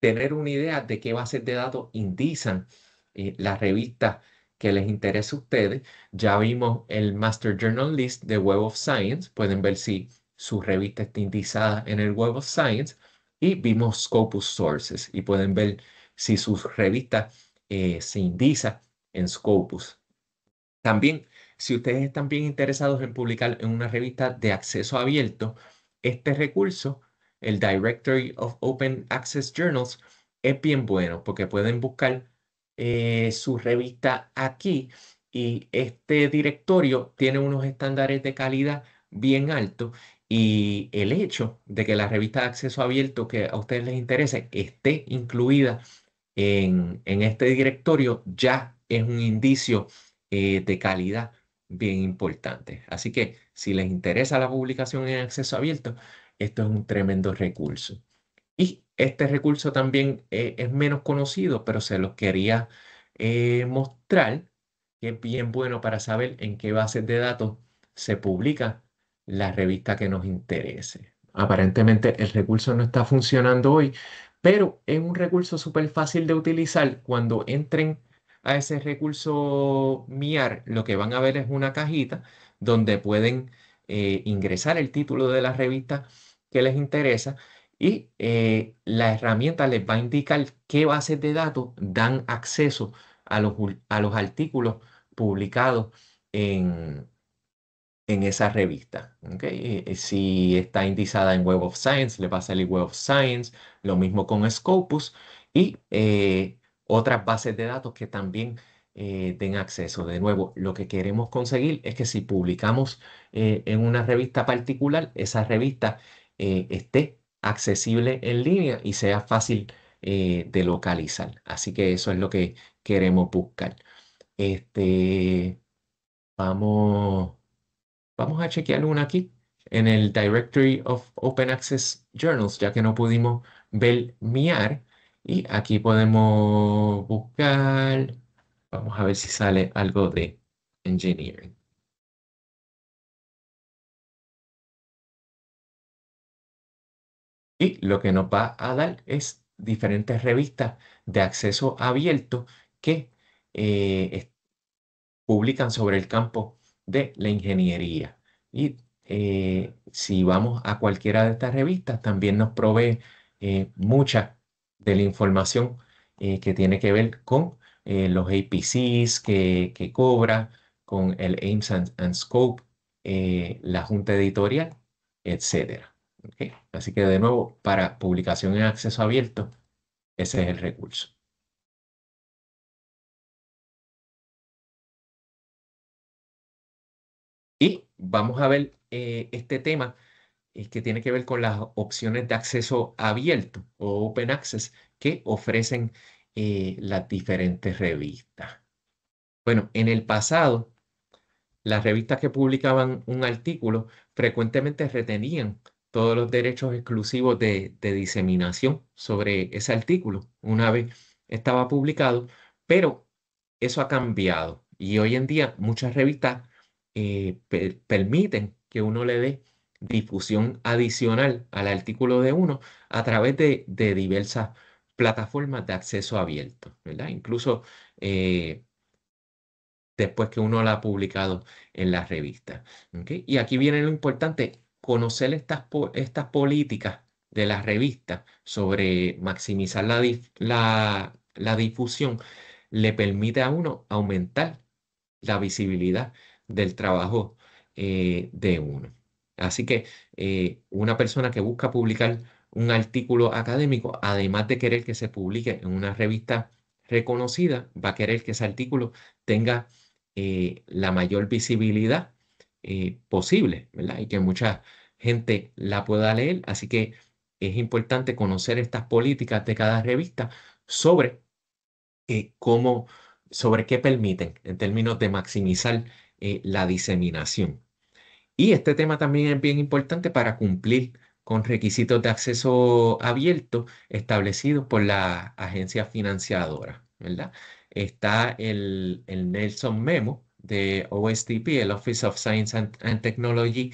tener una idea de qué bases de datos indican las revistas que les interesa a ustedes. Ya vimos el Master Journal List de Web of Science. Pueden ver si su revista está indizada en el Web of Science. Y vimos Scopus Sources y pueden ver si su revista eh, se indiza en Scopus. También, si ustedes están bien interesados en publicar en una revista de acceso abierto, este recurso, el Directory of Open Access Journals, es bien bueno porque pueden buscar eh, su revista aquí y este directorio tiene unos estándares de calidad bien altos y el hecho de que la revista de acceso abierto que a ustedes les interese esté incluida en, este directorio ya es un indicio eh, de calidad bien importante. Así que si les interesa la publicación en acceso abierto, esto es un tremendo recurso. Y este recurso también eh, es menos conocido, pero se los quería eh, mostrar, que es bien bueno para saber en qué bases de datos se publica la revista que nos interese. Aparentemente el recurso no está funcionando hoy, pero es un recurso súper fácil de utilizar. Cuando entren a ese recurso MIAR, lo que van a ver es una cajita donde pueden eh, ingresar el título de la revista que les interesa y eh, la herramienta les va a indicar qué bases de datos dan acceso a los, a los artículos publicados en, esa revista. ¿okay? Eh, eh, si está indizada en Web of Science, le va a salir Web of Science, lo mismo con Scopus y otras bases de datos que también den acceso. De nuevo, lo que queremos conseguir es que si publicamos en una revista particular, esa revista esté accesible en línea y sea fácil eh, de localizar. Así que eso es lo que queremos buscar. Este, vamos, vamos a chequear una aquí en el Directory of Open Access Journals, ya que no pudimos ver MIAR. Y aquí podemos buscar, vamos a ver si sale algo de engineering. Y lo que nos va a dar es diferentes revistas de acceso abierto que eh, publican sobre el campo de la ingeniería. Y eh, si vamos a cualquiera de estas revistas, también nos provee eh, mucha de la información que tiene que ver con los APCs que, cobra, con el Aims and, and Scope, la junta editorial, etcétera. Así que de nuevo, para publicación en acceso abierto, ese es el recurso. Y vamos a ver eh, este tema eh, que tiene que ver con las opciones de acceso abierto o open access que ofrecen eh, las diferentes revistas. Bueno, en el pasado, las revistas que publicaban un artículo frecuentemente retenían todos los derechos exclusivos de, diseminación sobre ese artículo una vez estaba publicado, pero eso ha cambiado y hoy en día muchas revistas eh, permiten que uno le dé difusión adicional al artículo de uno a través de, diversas plataformas de acceso abierto, ¿verdad? Incluso eh, después que uno la ha publicado en la revista. Y aquí viene lo importante, conocer estas, políticas de las revistas sobre maximizar la, difusión le permite a uno aumentar la visibilidad del trabajo eh, de uno. Así que eh, una persona que busca publicar un artículo académico, además de querer que se publique en una revista reconocida, va a querer que ese artículo tenga eh, la mayor visibilidad eh, posible, ¿verdad? Y que mucha gente la pueda leer. Así que es importante conocer estas políticas de cada revista sobre eh, cómo, sobre qué permiten en términos de maximizar eh, la diseminación. Y este tema también es bien importante para cumplir con requisitos de acceso abierto establecidos por la agencia financiadora, ¿verdad? Está el, el Nelson Memo, de OSTP, el Office of Science and, Technology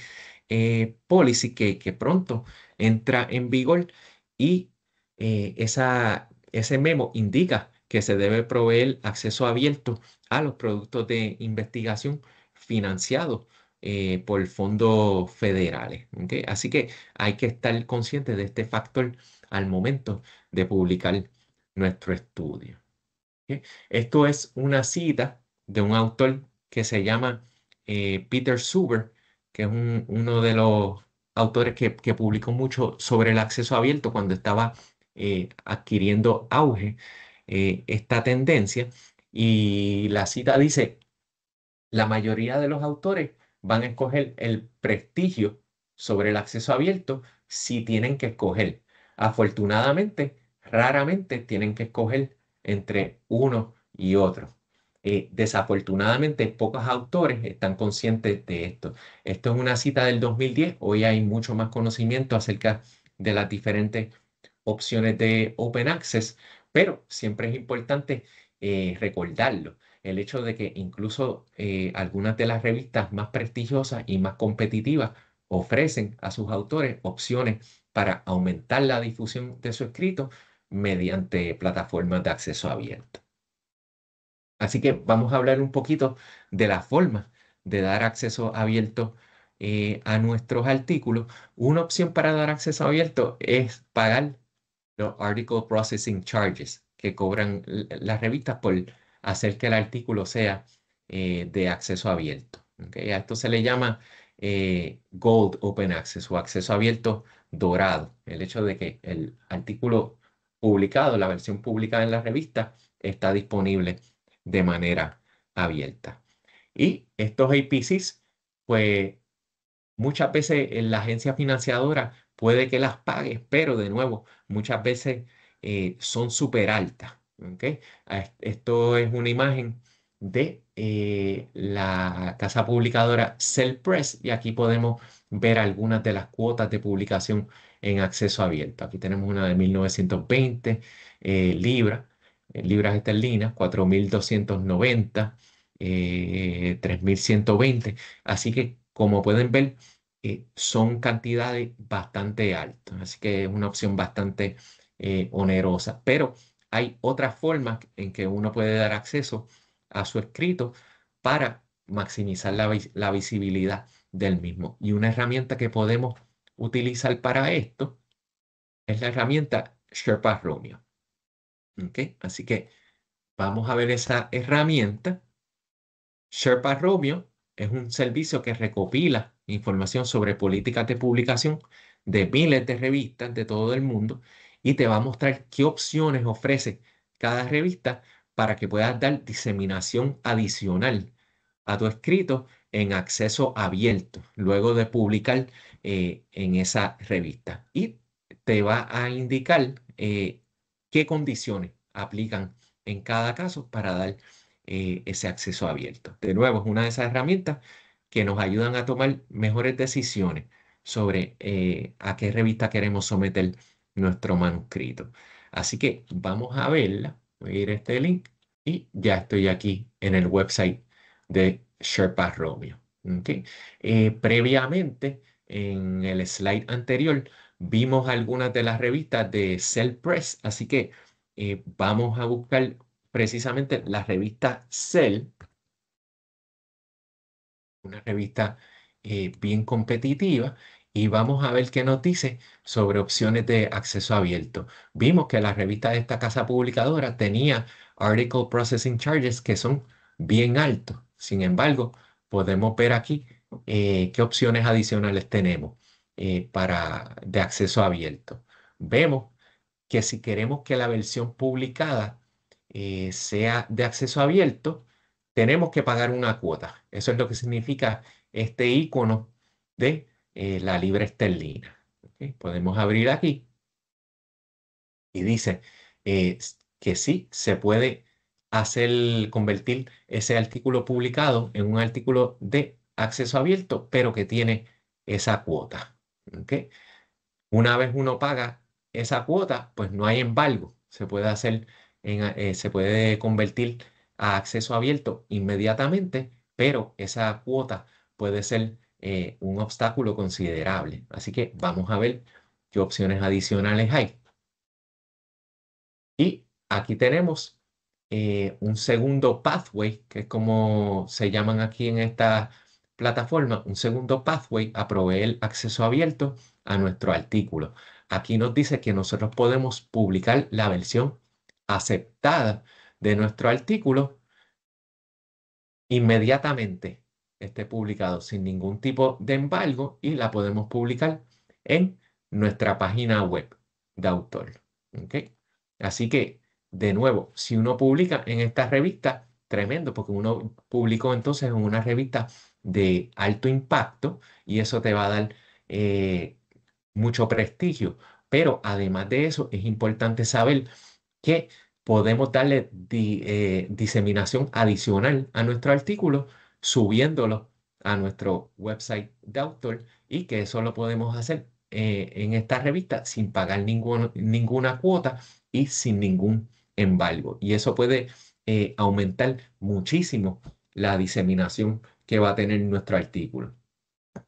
eh, Policy, que, que, pronto entra en vigor y eh, esa, ese memo indica que se debe proveer acceso abierto a los productos de investigación financiados eh, por fondos federales. Así que hay que estar conscientes de este factor al momento de publicar nuestro estudio. Esto es una cita de un autor que se llama eh, Peter Suber, que es uno de los autores que, publicó mucho sobre el acceso abierto cuando estaba eh, adquiriendo auge eh, esta tendencia. Y la cita dice, la mayoría de los autores van a escoger el prestigio sobre el acceso abierto si tienen que escoger. Afortunadamente, raramente tienen que escoger entre uno y otro. Eh, desafortunadamente, pocos autores están conscientes de esto. Esto es una cita del 2010. Hoy hay mucho más conocimiento acerca de las diferentes opciones de Open Access, pero siempre es importante eh, recordarlo. El hecho de que incluso eh, algunas de las revistas más prestigiosas y más competitivas ofrecen a sus autores opciones para aumentar la difusión de su escrito mediante plataformas de acceso abierto. Así que vamos a hablar un poquito de la forma de dar acceso abierto eh, a nuestros artículos. Una opción para dar acceso abierto es pagar los Article Processing Charges que cobran las revistas por hacer que el artículo sea eh, de acceso abierto. A esto se le llama eh, Gold Open Access o acceso abierto dorado. El hecho de que el artículo publicado, la versión publicada en la revista, está disponible de manera abierta. Y estos APCs, pues muchas veces en la agencia financiadora puede que las pague, pero de nuevo, muchas veces eh, son súper altas. ¿okay? Esto es una imagen de eh, la casa publicadora Cell Press y aquí podemos ver algunas de las cuotas de publicación en acceso abierto. Aquí tenemos una de 1920 eh, libras libras esterlinas, 4.290, 3.120. Eh, Así que, como pueden ver, eh, son cantidades bastante altas. Así que es una opción bastante eh, onerosa. Pero hay otras formas en que uno puede dar acceso a su escrito para maximizar la, la visibilidad del mismo. Y una herramienta que podemos utilizar para esto es la herramienta Sherpa Romeo. Así que vamos a ver esa herramienta. Sherpa Romeo es un servicio que recopila información sobre políticas de publicación de miles de revistas de todo el mundo y te va a mostrar qué opciones ofrece cada revista para que puedas dar diseminación adicional a tu escrito en acceso abierto luego de publicar eh, en esa revista. Y te va a indicar eh, qué condiciones aplican en cada caso para dar eh, ese acceso abierto. De nuevo, es una de esas herramientas que nos ayudan a tomar mejores decisiones sobre eh, a qué revista queremos someter nuestro manuscrito. Así que vamos a verla. Voy a ir a este link y ya estoy aquí en el website de Sherpa Romeo. ¿Okay? Eh, previamente, en el slide anterior, Vimos algunas de las revistas de Cell Press, así que eh, vamos a buscar precisamente la revista Cell, una revista eh, bien competitiva, y vamos a ver qué nos dice sobre opciones de acceso abierto. Vimos que la revista de esta casa publicadora tenía article processing charges que son bien altos. Sin embargo, podemos ver aquí eh, qué opciones adicionales tenemos. Eh, para, de acceso abierto. Vemos que si queremos que la versión publicada eh, sea de acceso abierto, tenemos que pagar una cuota. Eso es lo que significa este icono de eh, la libra esterlina. Podemos abrir aquí y dice que sí se puede hacer convertir ese artículo publicado en un artículo de acceso abierto, pero que tiene esa cuota. Una vez uno paga esa cuota, pues no hay embargo. Se puede hacer, eh, se puede convertir a acceso abierto inmediatamente, pero esa cuota puede ser eh, un obstáculo considerable. Así que vamos a ver qué opciones adicionales hay. Y aquí tenemos eh, un segundo pathway, que es como se llaman aquí en estas plataforma un segundo pathway a proveer acceso abierto a nuestro artículo. Aquí nos dice que nosotros podemos publicar la versión aceptada de nuestro artículo inmediatamente esté publicado sin ningún tipo de embargo y la podemos publicar en nuestra página web de autor. Así que, de nuevo, si uno publica en esta revista, tremendo, porque uno publicó entonces en una revista de alto impacto y eso te va a dar eh, mucho prestigio. Pero además de eso, es importante saber que podemos darle eh, diseminación adicional a nuestro artículo subiéndolo a nuestro website de autor y que eso lo podemos hacer eh, en esta revista sin pagar ninguna cuota y sin ningún embargo. Y eso puede aumentar muchísimo la diseminación que va a tener nuestro artículo.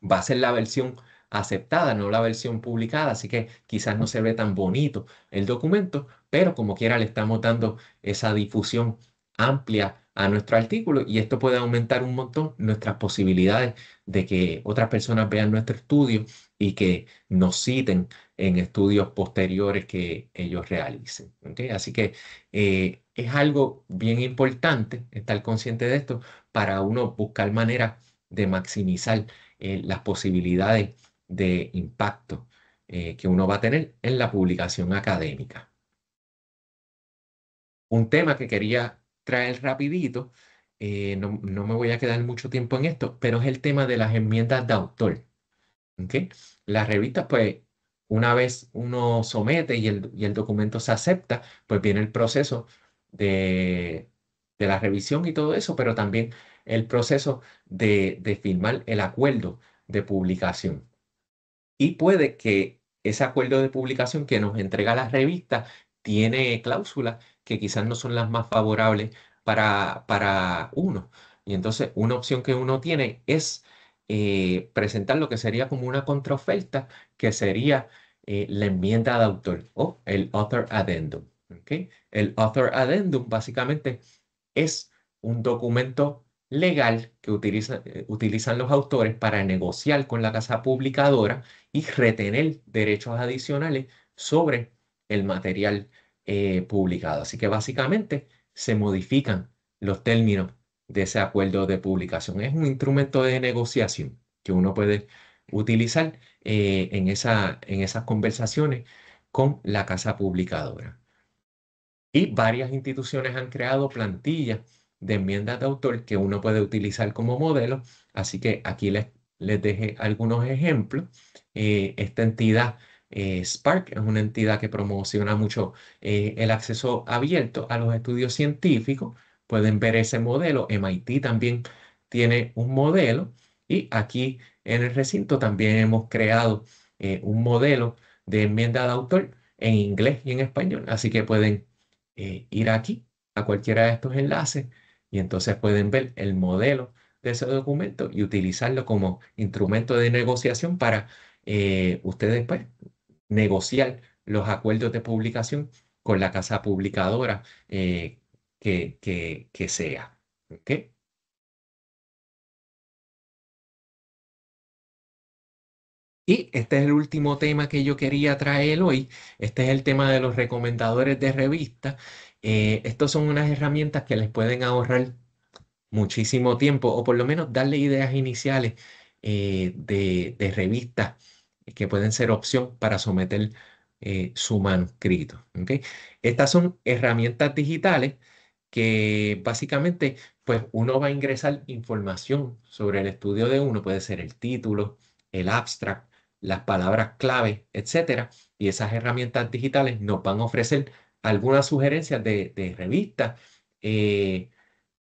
Va a ser la versión aceptada, no la versión publicada, así que quizás no se ve tan bonito el documento, pero como quiera le estamos dando esa difusión amplia a nuestro artículo y esto puede aumentar un montón nuestras posibilidades de que otras personas vean nuestro estudio y que nos citen en estudios posteriores que ellos realicen. Así que eh, es algo bien importante estar consciente de esto para uno buscar maneras de maximizar eh, las posibilidades de impacto eh, que uno va a tener en la publicación académica. Un tema que quería traer rapidito, eh, no, me voy a quedar mucho tiempo en esto, pero es el tema de las enmiendas de autor. Las revistas, pues, una vez uno somete y el, y el documento se acepta, pues viene el proceso de de la revisión y todo eso, pero también el proceso de, firmar el acuerdo de publicación. Y puede que ese acuerdo de publicación que nos entrega la revista tiene cláusulas que quizás no son las más favorables para, para uno. Y entonces una opción que uno tiene es eh, presentar lo que sería como una contraoferta, que sería eh, la enmienda de autor o el author addendum. El author addendum básicamente es un documento legal que eh, utilizan los autores para negociar con la casa publicadora y retener derechos adicionales sobre el material eh, publicado. Así que básicamente se modifican los términos de ese acuerdo de publicación. Es un instrumento de negociación que uno puede utilizar eh, en esas conversaciones con la casa publicadora. Y varias instituciones han creado plantillas de enmiendas de autor que uno puede utilizar como modelo. Así que aquí les, les dejé algunos ejemplos. Eh, esta entidad eh, Spark es una entidad que promociona mucho eh, el acceso abierto a los estudios científicos. Pueden ver ese modelo. MIT también tiene un modelo. Y aquí en el recinto también hemos creado un modelo de enmienda de autor en inglés y en español. Así que pueden eh, ir aquí a cualquiera de estos enlaces y entonces pueden ver el modelo de ese documento y utilizarlo como instrumento de negociación para eh, ustedes pues, negociar los acuerdos de publicación con la casa publicadora eh, que, que, que, sea. Y este es el último tema que yo quería traer hoy. Este es el tema de los recomendadores de revistas. Estas eh, estos son unas herramientas que les pueden ahorrar muchísimo tiempo o por lo menos darle ideas iniciales eh, de, revistas que pueden ser opción para someter eh, su manuscrito. Estas son herramientas digitales que básicamente pues uno va a ingresar información sobre el estudio de uno, puede ser el título, el abstract, las palabras clave, etcétera. Y esas herramientas digitales nos van a ofrecer algunas sugerencias de, revistas eh,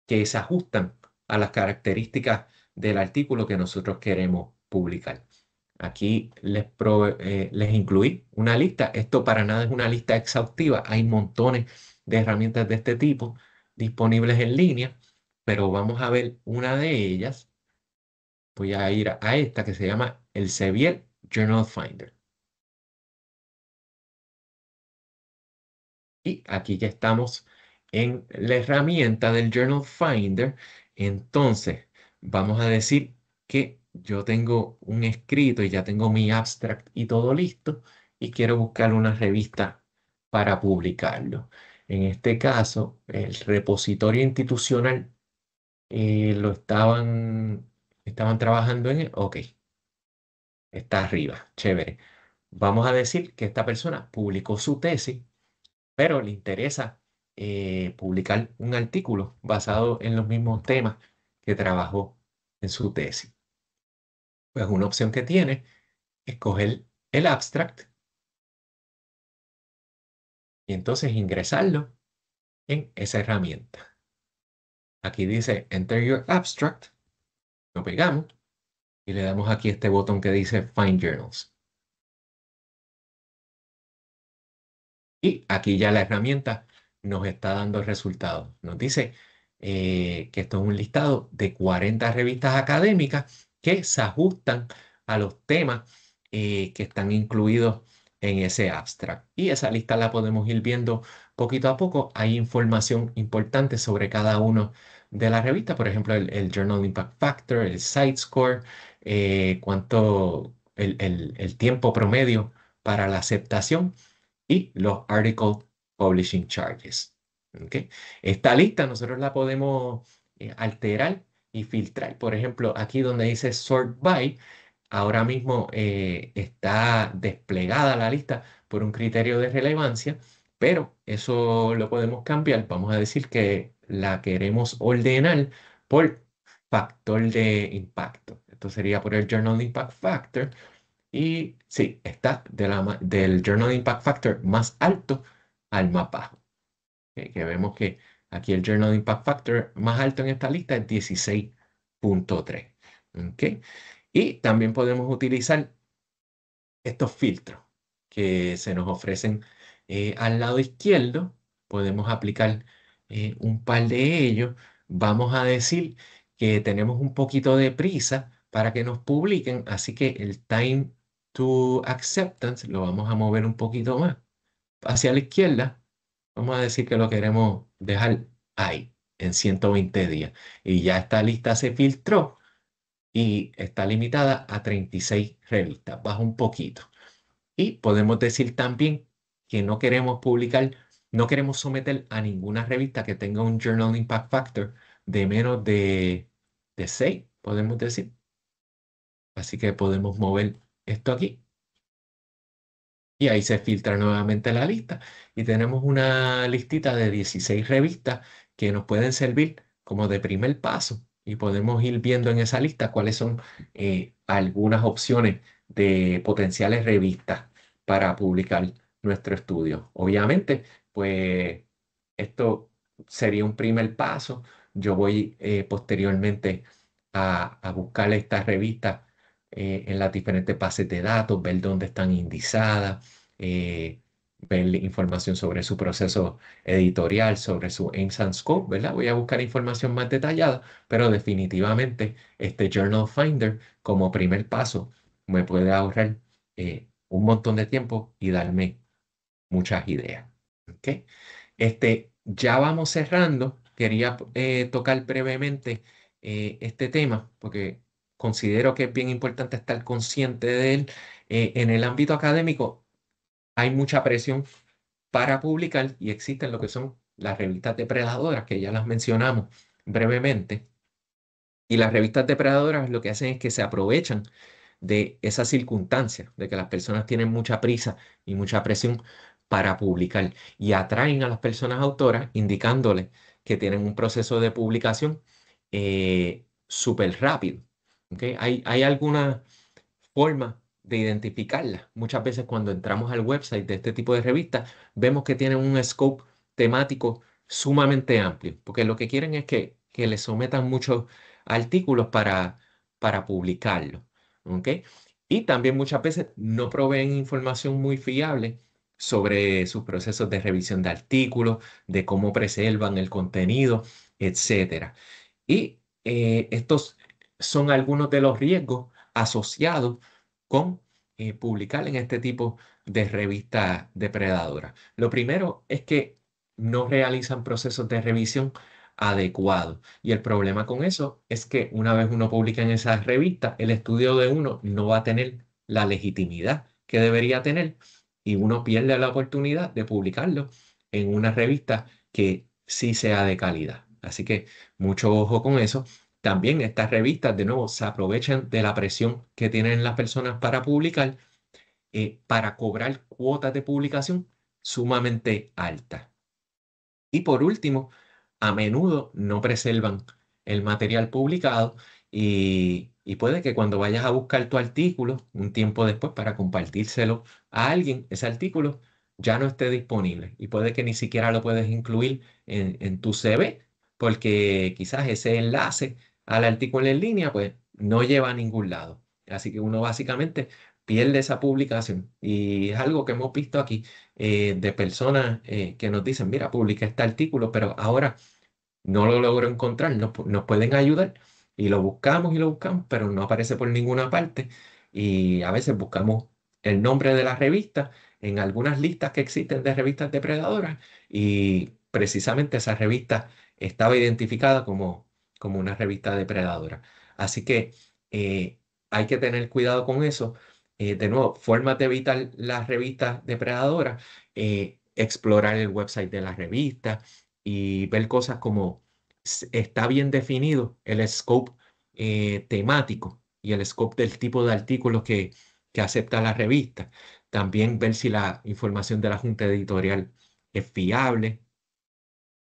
que se ajustan a las características del artículo que nosotros queremos publicar. Aquí les, eh, les incluí una lista. Esto para nada es una lista exhaustiva. Hay montones de herramientas de este tipo disponibles en línea, pero vamos a ver una de ellas. Voy a ir a esta que se llama el Sevier Journal Finder. Y aquí ya estamos en la herramienta del Journal Finder. Entonces, vamos a decir que yo tengo un escrito y ya tengo mi abstract y todo listo y quiero buscar una revista para publicarlo. En este caso, el repositorio institucional eh, lo estaban, estaban trabajando en... El, ok, está arriba, chévere. Vamos a decir que esta persona publicó su tesis, pero le interesa eh, publicar un artículo basado en los mismos temas que trabajó en su tesis. Pues una opción que tiene es coger el abstract y entonces ingresarlo en esa herramienta. Aquí dice Enter Your Abstract, lo pegamos y le damos aquí este botón que dice Find Journals. Y aquí ya la herramienta nos está dando el resultado. Nos dice eh, que esto es un listado de 40 revistas académicas que se ajustan a los temas eh, que están incluidos en ese abstract. Y esa lista la podemos ir viendo poquito a poco. Hay información importante sobre cada uno de las revistas. por ejemplo, el, el Journal Impact Factor, el Site Score, eh, cuánto el, el, tiempo promedio para la aceptación y los Article Publishing Charges. ¿Okay? Esta lista nosotros la podemos eh, alterar y filtrar. Por ejemplo, aquí donde dice Sort By, ahora mismo eh, está desplegada la lista por un criterio de relevancia, pero eso lo podemos cambiar. Vamos a decir que la queremos ordenar por factor de impacto sería por el Journal Impact Factor. Y sí, está del Journal Impact Factor más alto al más bajo. que vemos que aquí el Journal Impact Factor más alto en esta lista es 16.3. Y también podemos utilizar estos filtros que se nos ofrecen eh, al lado izquierdo. Podemos aplicar eh, un par de ellos. Vamos a decir que tenemos un poquito de prisa para que nos publiquen. Así que el time to acceptance lo vamos a mover un poquito más hacia la izquierda. Vamos a decir que lo queremos dejar ahí en 120 días. Y ya esta lista se filtró y está limitada a 36 revistas. Baja un poquito. Y podemos decir también que no queremos publicar, no queremos someter a ninguna revista que tenga un Journal Impact Factor de menos de, de 6, podemos decir. Así que podemos mover esto aquí. Y ahí se filtra nuevamente la lista. Y tenemos una listita de 16 revistas que nos pueden servir como de primer paso. Y podemos ir viendo en esa lista cuáles son eh, algunas opciones de potenciales revistas para publicar nuestro estudio. Obviamente, pues esto sería un primer paso. Yo voy eh, posteriormente a, a buscar estas revistas eh, en las diferentes bases de datos, ver dónde están indizadas, eh, ver información sobre su proceso editorial, sobre su aims scope, ¿verdad? Voy a buscar información más detallada, pero definitivamente este Journal Finder como primer paso me puede ahorrar eh, un montón de tiempo y darme muchas ideas. ¿okay? Este, ya vamos cerrando. Quería tocar brevemente este tema porque considero que es bien importante estar consciente de él. Eh, en el ámbito académico hay mucha presión para publicar y existen lo que son las revistas depredadoras, que ya las mencionamos brevemente. Y las revistas depredadoras lo que hacen es que se aprovechan de esa circunstancia, de que las personas tienen mucha prisa y mucha presión para publicar y atraen a las personas autoras indicándoles que tienen un proceso de publicación eh, súper rápido. ¿Ok? Hay, alguna forma de identificarla. Muchas veces cuando entramos al website de este tipo de revistas, vemos que tienen un scope temático sumamente amplio, porque lo que quieren es que, que les sometan muchos artículos para, para publicarlo. ¿okay? Y también muchas veces no proveen información muy fiable sobre sus procesos de revisión de artículos, de cómo preservan el contenido, etc. Y eh, estos son algunos de los riesgos asociados con eh, publicar en este tipo de revistas depredadoras. Lo primero es que no realizan procesos de revisión adecuados. Y el problema con eso es que una vez uno publica en esas revistas, el estudio de uno no va a tener la legitimidad que debería tener y uno pierde la oportunidad de publicarlo en una revista que sí sea de calidad. Así que mucho ojo con eso. También estas revistas, de nuevo, se aprovechan de la presión que tienen las personas para publicar, eh, para cobrar cuotas de publicación sumamente altas. Y por último, a menudo no preservan el material publicado y, puede que cuando vayas a buscar tu artículo, un tiempo después para compartírselo a alguien, ese artículo ya no esté disponible y puede que ni siquiera lo puedes incluir en, en tu CV porque quizás ese enlace al artículo en línea, pues no lleva a ningún lado. Así que uno básicamente pierde esa publicación. Y es algo que hemos visto aquí eh, de personas eh, que nos dicen, mira, publiqué este artículo, pero ahora no lo logro encontrar, nos pueden ayudar. Y lo buscamos y lo buscamos, pero no aparece por ninguna parte. Y a veces buscamos el nombre de la revista en algunas listas que existen de revistas depredadoras y precisamente esa revista estaba identificada como como una revista depredadora. Así que eh, hay que tener cuidado con eso. Eh, de nuevo, formas de evitar las revistas depredadoras, eh, explorar el website de la revista y ver cosas como está bien definido el scope temático y el scope del tipo de artículos que, que acepta la revista. También ver si la información de la junta editorial es fiable,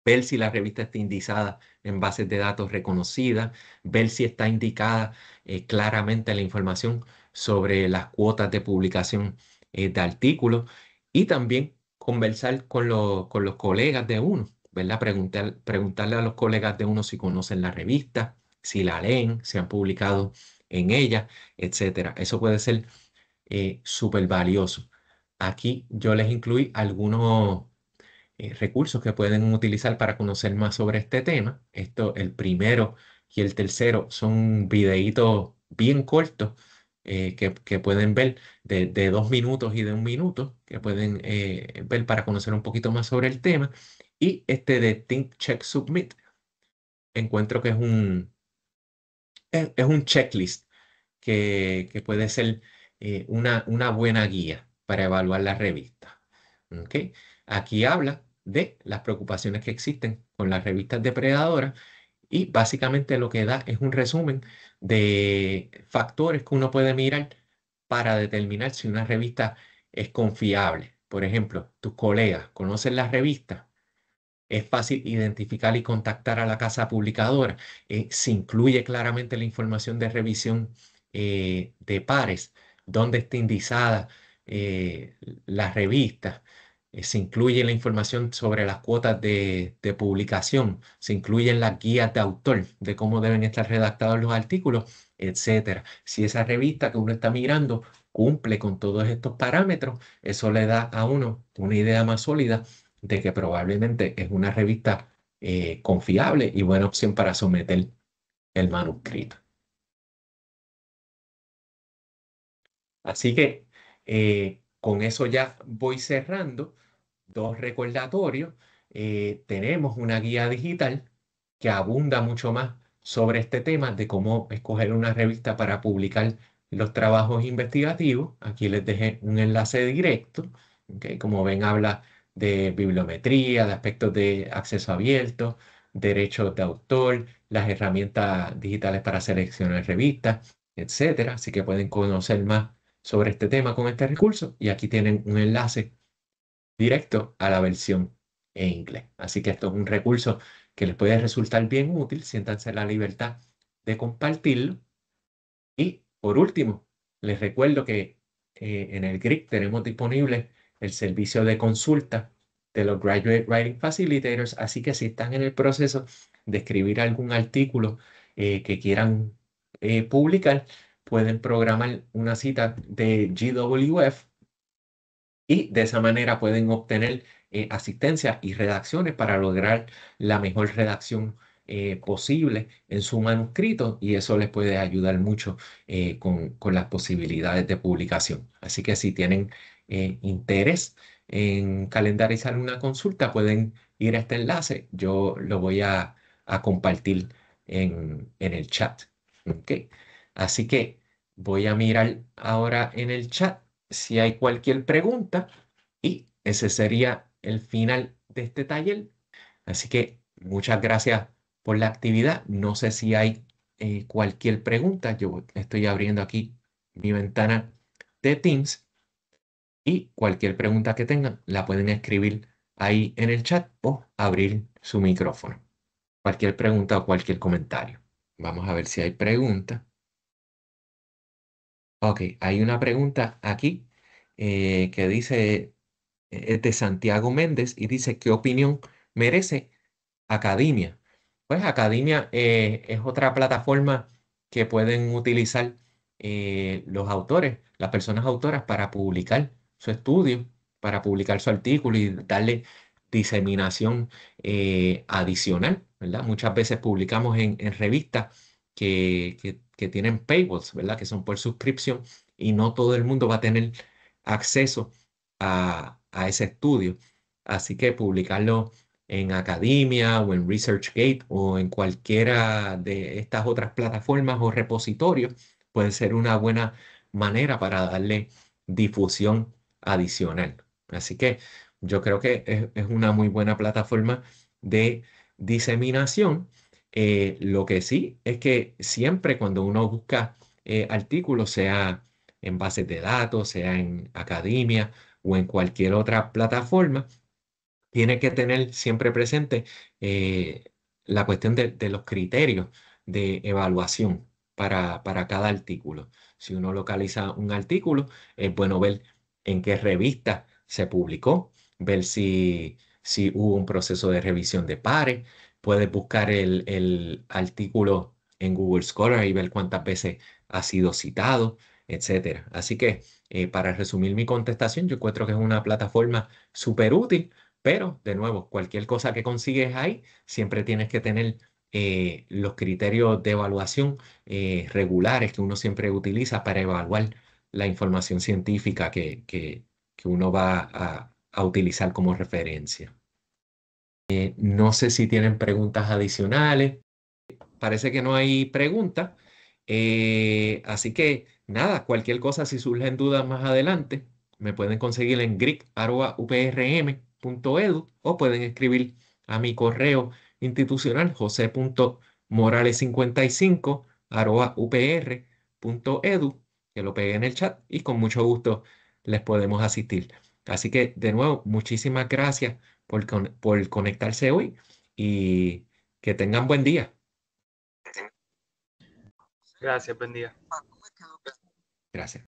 ver si la revista está indizada en bases de datos reconocidas, ver si está indicada eh, claramente la información sobre las cuotas de publicación eh, de artículos y también conversar con, con los colegas de uno, ¿verdad? Preguntar, preguntarle a los colegas de uno si conocen la revista, si la leen, si han publicado en ella, etc. Eso puede ser eh, súper valioso. Aquí yo les incluí algunos eh, recursos que pueden utilizar para conocer más sobre este tema. Esto, el primero y el tercero son videitos bien cortos eh, que, pueden ver de, dos minutos y de un minuto, que pueden eh, ver para conocer un poquito más sobre el tema. Y este de Think, Check, Submit, encuentro que es un, un checklist que, puede ser una, una buena guía para evaluar la revista. ¿Okay? Aquí habla de las preocupaciones que existen con las revistas depredadoras y básicamente lo que da es un resumen de factores que uno puede mirar para determinar si una revista es confiable. Por ejemplo, tus colegas conocen la revista, es fácil identificar y contactar a la casa publicadora, eh, se incluye claramente la información de revisión eh, de pares, dónde está indizada eh, la revista, eh, se incluye la información sobre las cuotas de, publicación, se incluyen las guías de autor de cómo deben estar redactados los artículos, etc. Si esa revista que uno está mirando cumple con todos estos parámetros, eso le da a uno una idea más sólida de que probablemente es una revista eh, confiable y buena opción para someter el manuscrito. Así que eh, con eso ya voy cerrando. Dos recordatorios. Eh, tenemos una guía digital que abunda mucho más sobre este tema de cómo escoger una revista para publicar los trabajos investigativos. Aquí les dejé un enlace directo. Como ven, habla de bibliometría, de aspectos de acceso abierto, derechos de autor, las herramientas digitales para seleccionar revistas, etc. Así que pueden conocer más sobre este tema con este recurso y aquí tienen un enlace directo a la versión en inglés. Así que esto es un recurso que les puede resultar bien útil. Siéntanse la libertad de compartirlo. Y por último, les recuerdo que eh, en el GRIC tenemos disponible el servicio de consulta de los Graduate Writing Facilitators. Así que si están en el proceso de escribir algún artículo eh, que quieran eh, publicar, pueden programar una cita de GWF y de esa manera pueden obtener eh, asistencia y redacciones para lograr la mejor redacción eh, posible en su manuscrito y eso les puede ayudar mucho eh, con, las posibilidades de publicación. Así que si tienen interés en calendarizar una consulta, pueden ir a este enlace. Yo lo voy a, compartir en, el chat. Okay. Así que voy a mirar ahora en el chat si hay cualquier pregunta y ese sería el final de este taller. Así que muchas gracias por la actividad. No sé si hay eh, cualquier pregunta. Yo estoy abriendo aquí mi ventana de Teams y cualquier pregunta que tengan la pueden escribir ahí en el chat o abrir su micrófono. Cualquier pregunta o cualquier comentario. Vamos a ver si hay pregunta. Ok, hay una pregunta aquí eh, que dice, eh, es de Santiago Méndez y dice, ¿qué opinión merece Academia? Pues Academia eh, es otra plataforma que pueden utilizar los autores, las personas autoras, para publicar su estudio, para publicar su artículo y darle diseminación adicional, ¿verdad? Muchas veces publicamos en, revistas que que tienen paywalls, ¿verdad? Que son por suscripción y no todo el mundo va a tener acceso a, ese estudio. Así que publicarlo en Academia o en ResearchGate o en cualquiera de estas otras plataformas o repositorios puede ser una buena manera para darle difusión adicional. Así que yo creo que es, es una muy buena plataforma de diseminación eh, lo que sí es que siempre cuando uno busca eh, artículos, sea en bases de datos, sea en academia o en cualquier otra plataforma, tiene que tener siempre presente eh, la cuestión de, los criterios de evaluación para, para, cada artículo. Si uno localiza un artículo, es bueno ver en qué revista se publicó, ver si, si hubo un proceso de revisión de pares, puedes buscar el, artículo en Google Scholar y ver cuántas veces ha sido citado, etc. Así que, eh, para resumir mi contestación, yo encuentro que es una plataforma súper útil, pero de nuevo, cualquier cosa que consigues ahí, siempre tienes que tener eh, los criterios de evaluación eh, regulares que uno siempre utiliza para evaluar la información científica que, que, uno va a utilizar como referencia. Eh, no sé si tienen preguntas adicionales. Parece que no hay preguntas. Eh, así que nada, cualquier cosa, si surgen dudas más adelante, me pueden conseguir en greek.uprm.edu o pueden escribir a mi correo institucional josemorales 55upredu que lo pegué en el chat y con mucho gusto les podemos asistir. Así que, de nuevo, muchísimas gracias por, por conectarse hoy y que tengan buen día. Gracias, buen día. Gracias.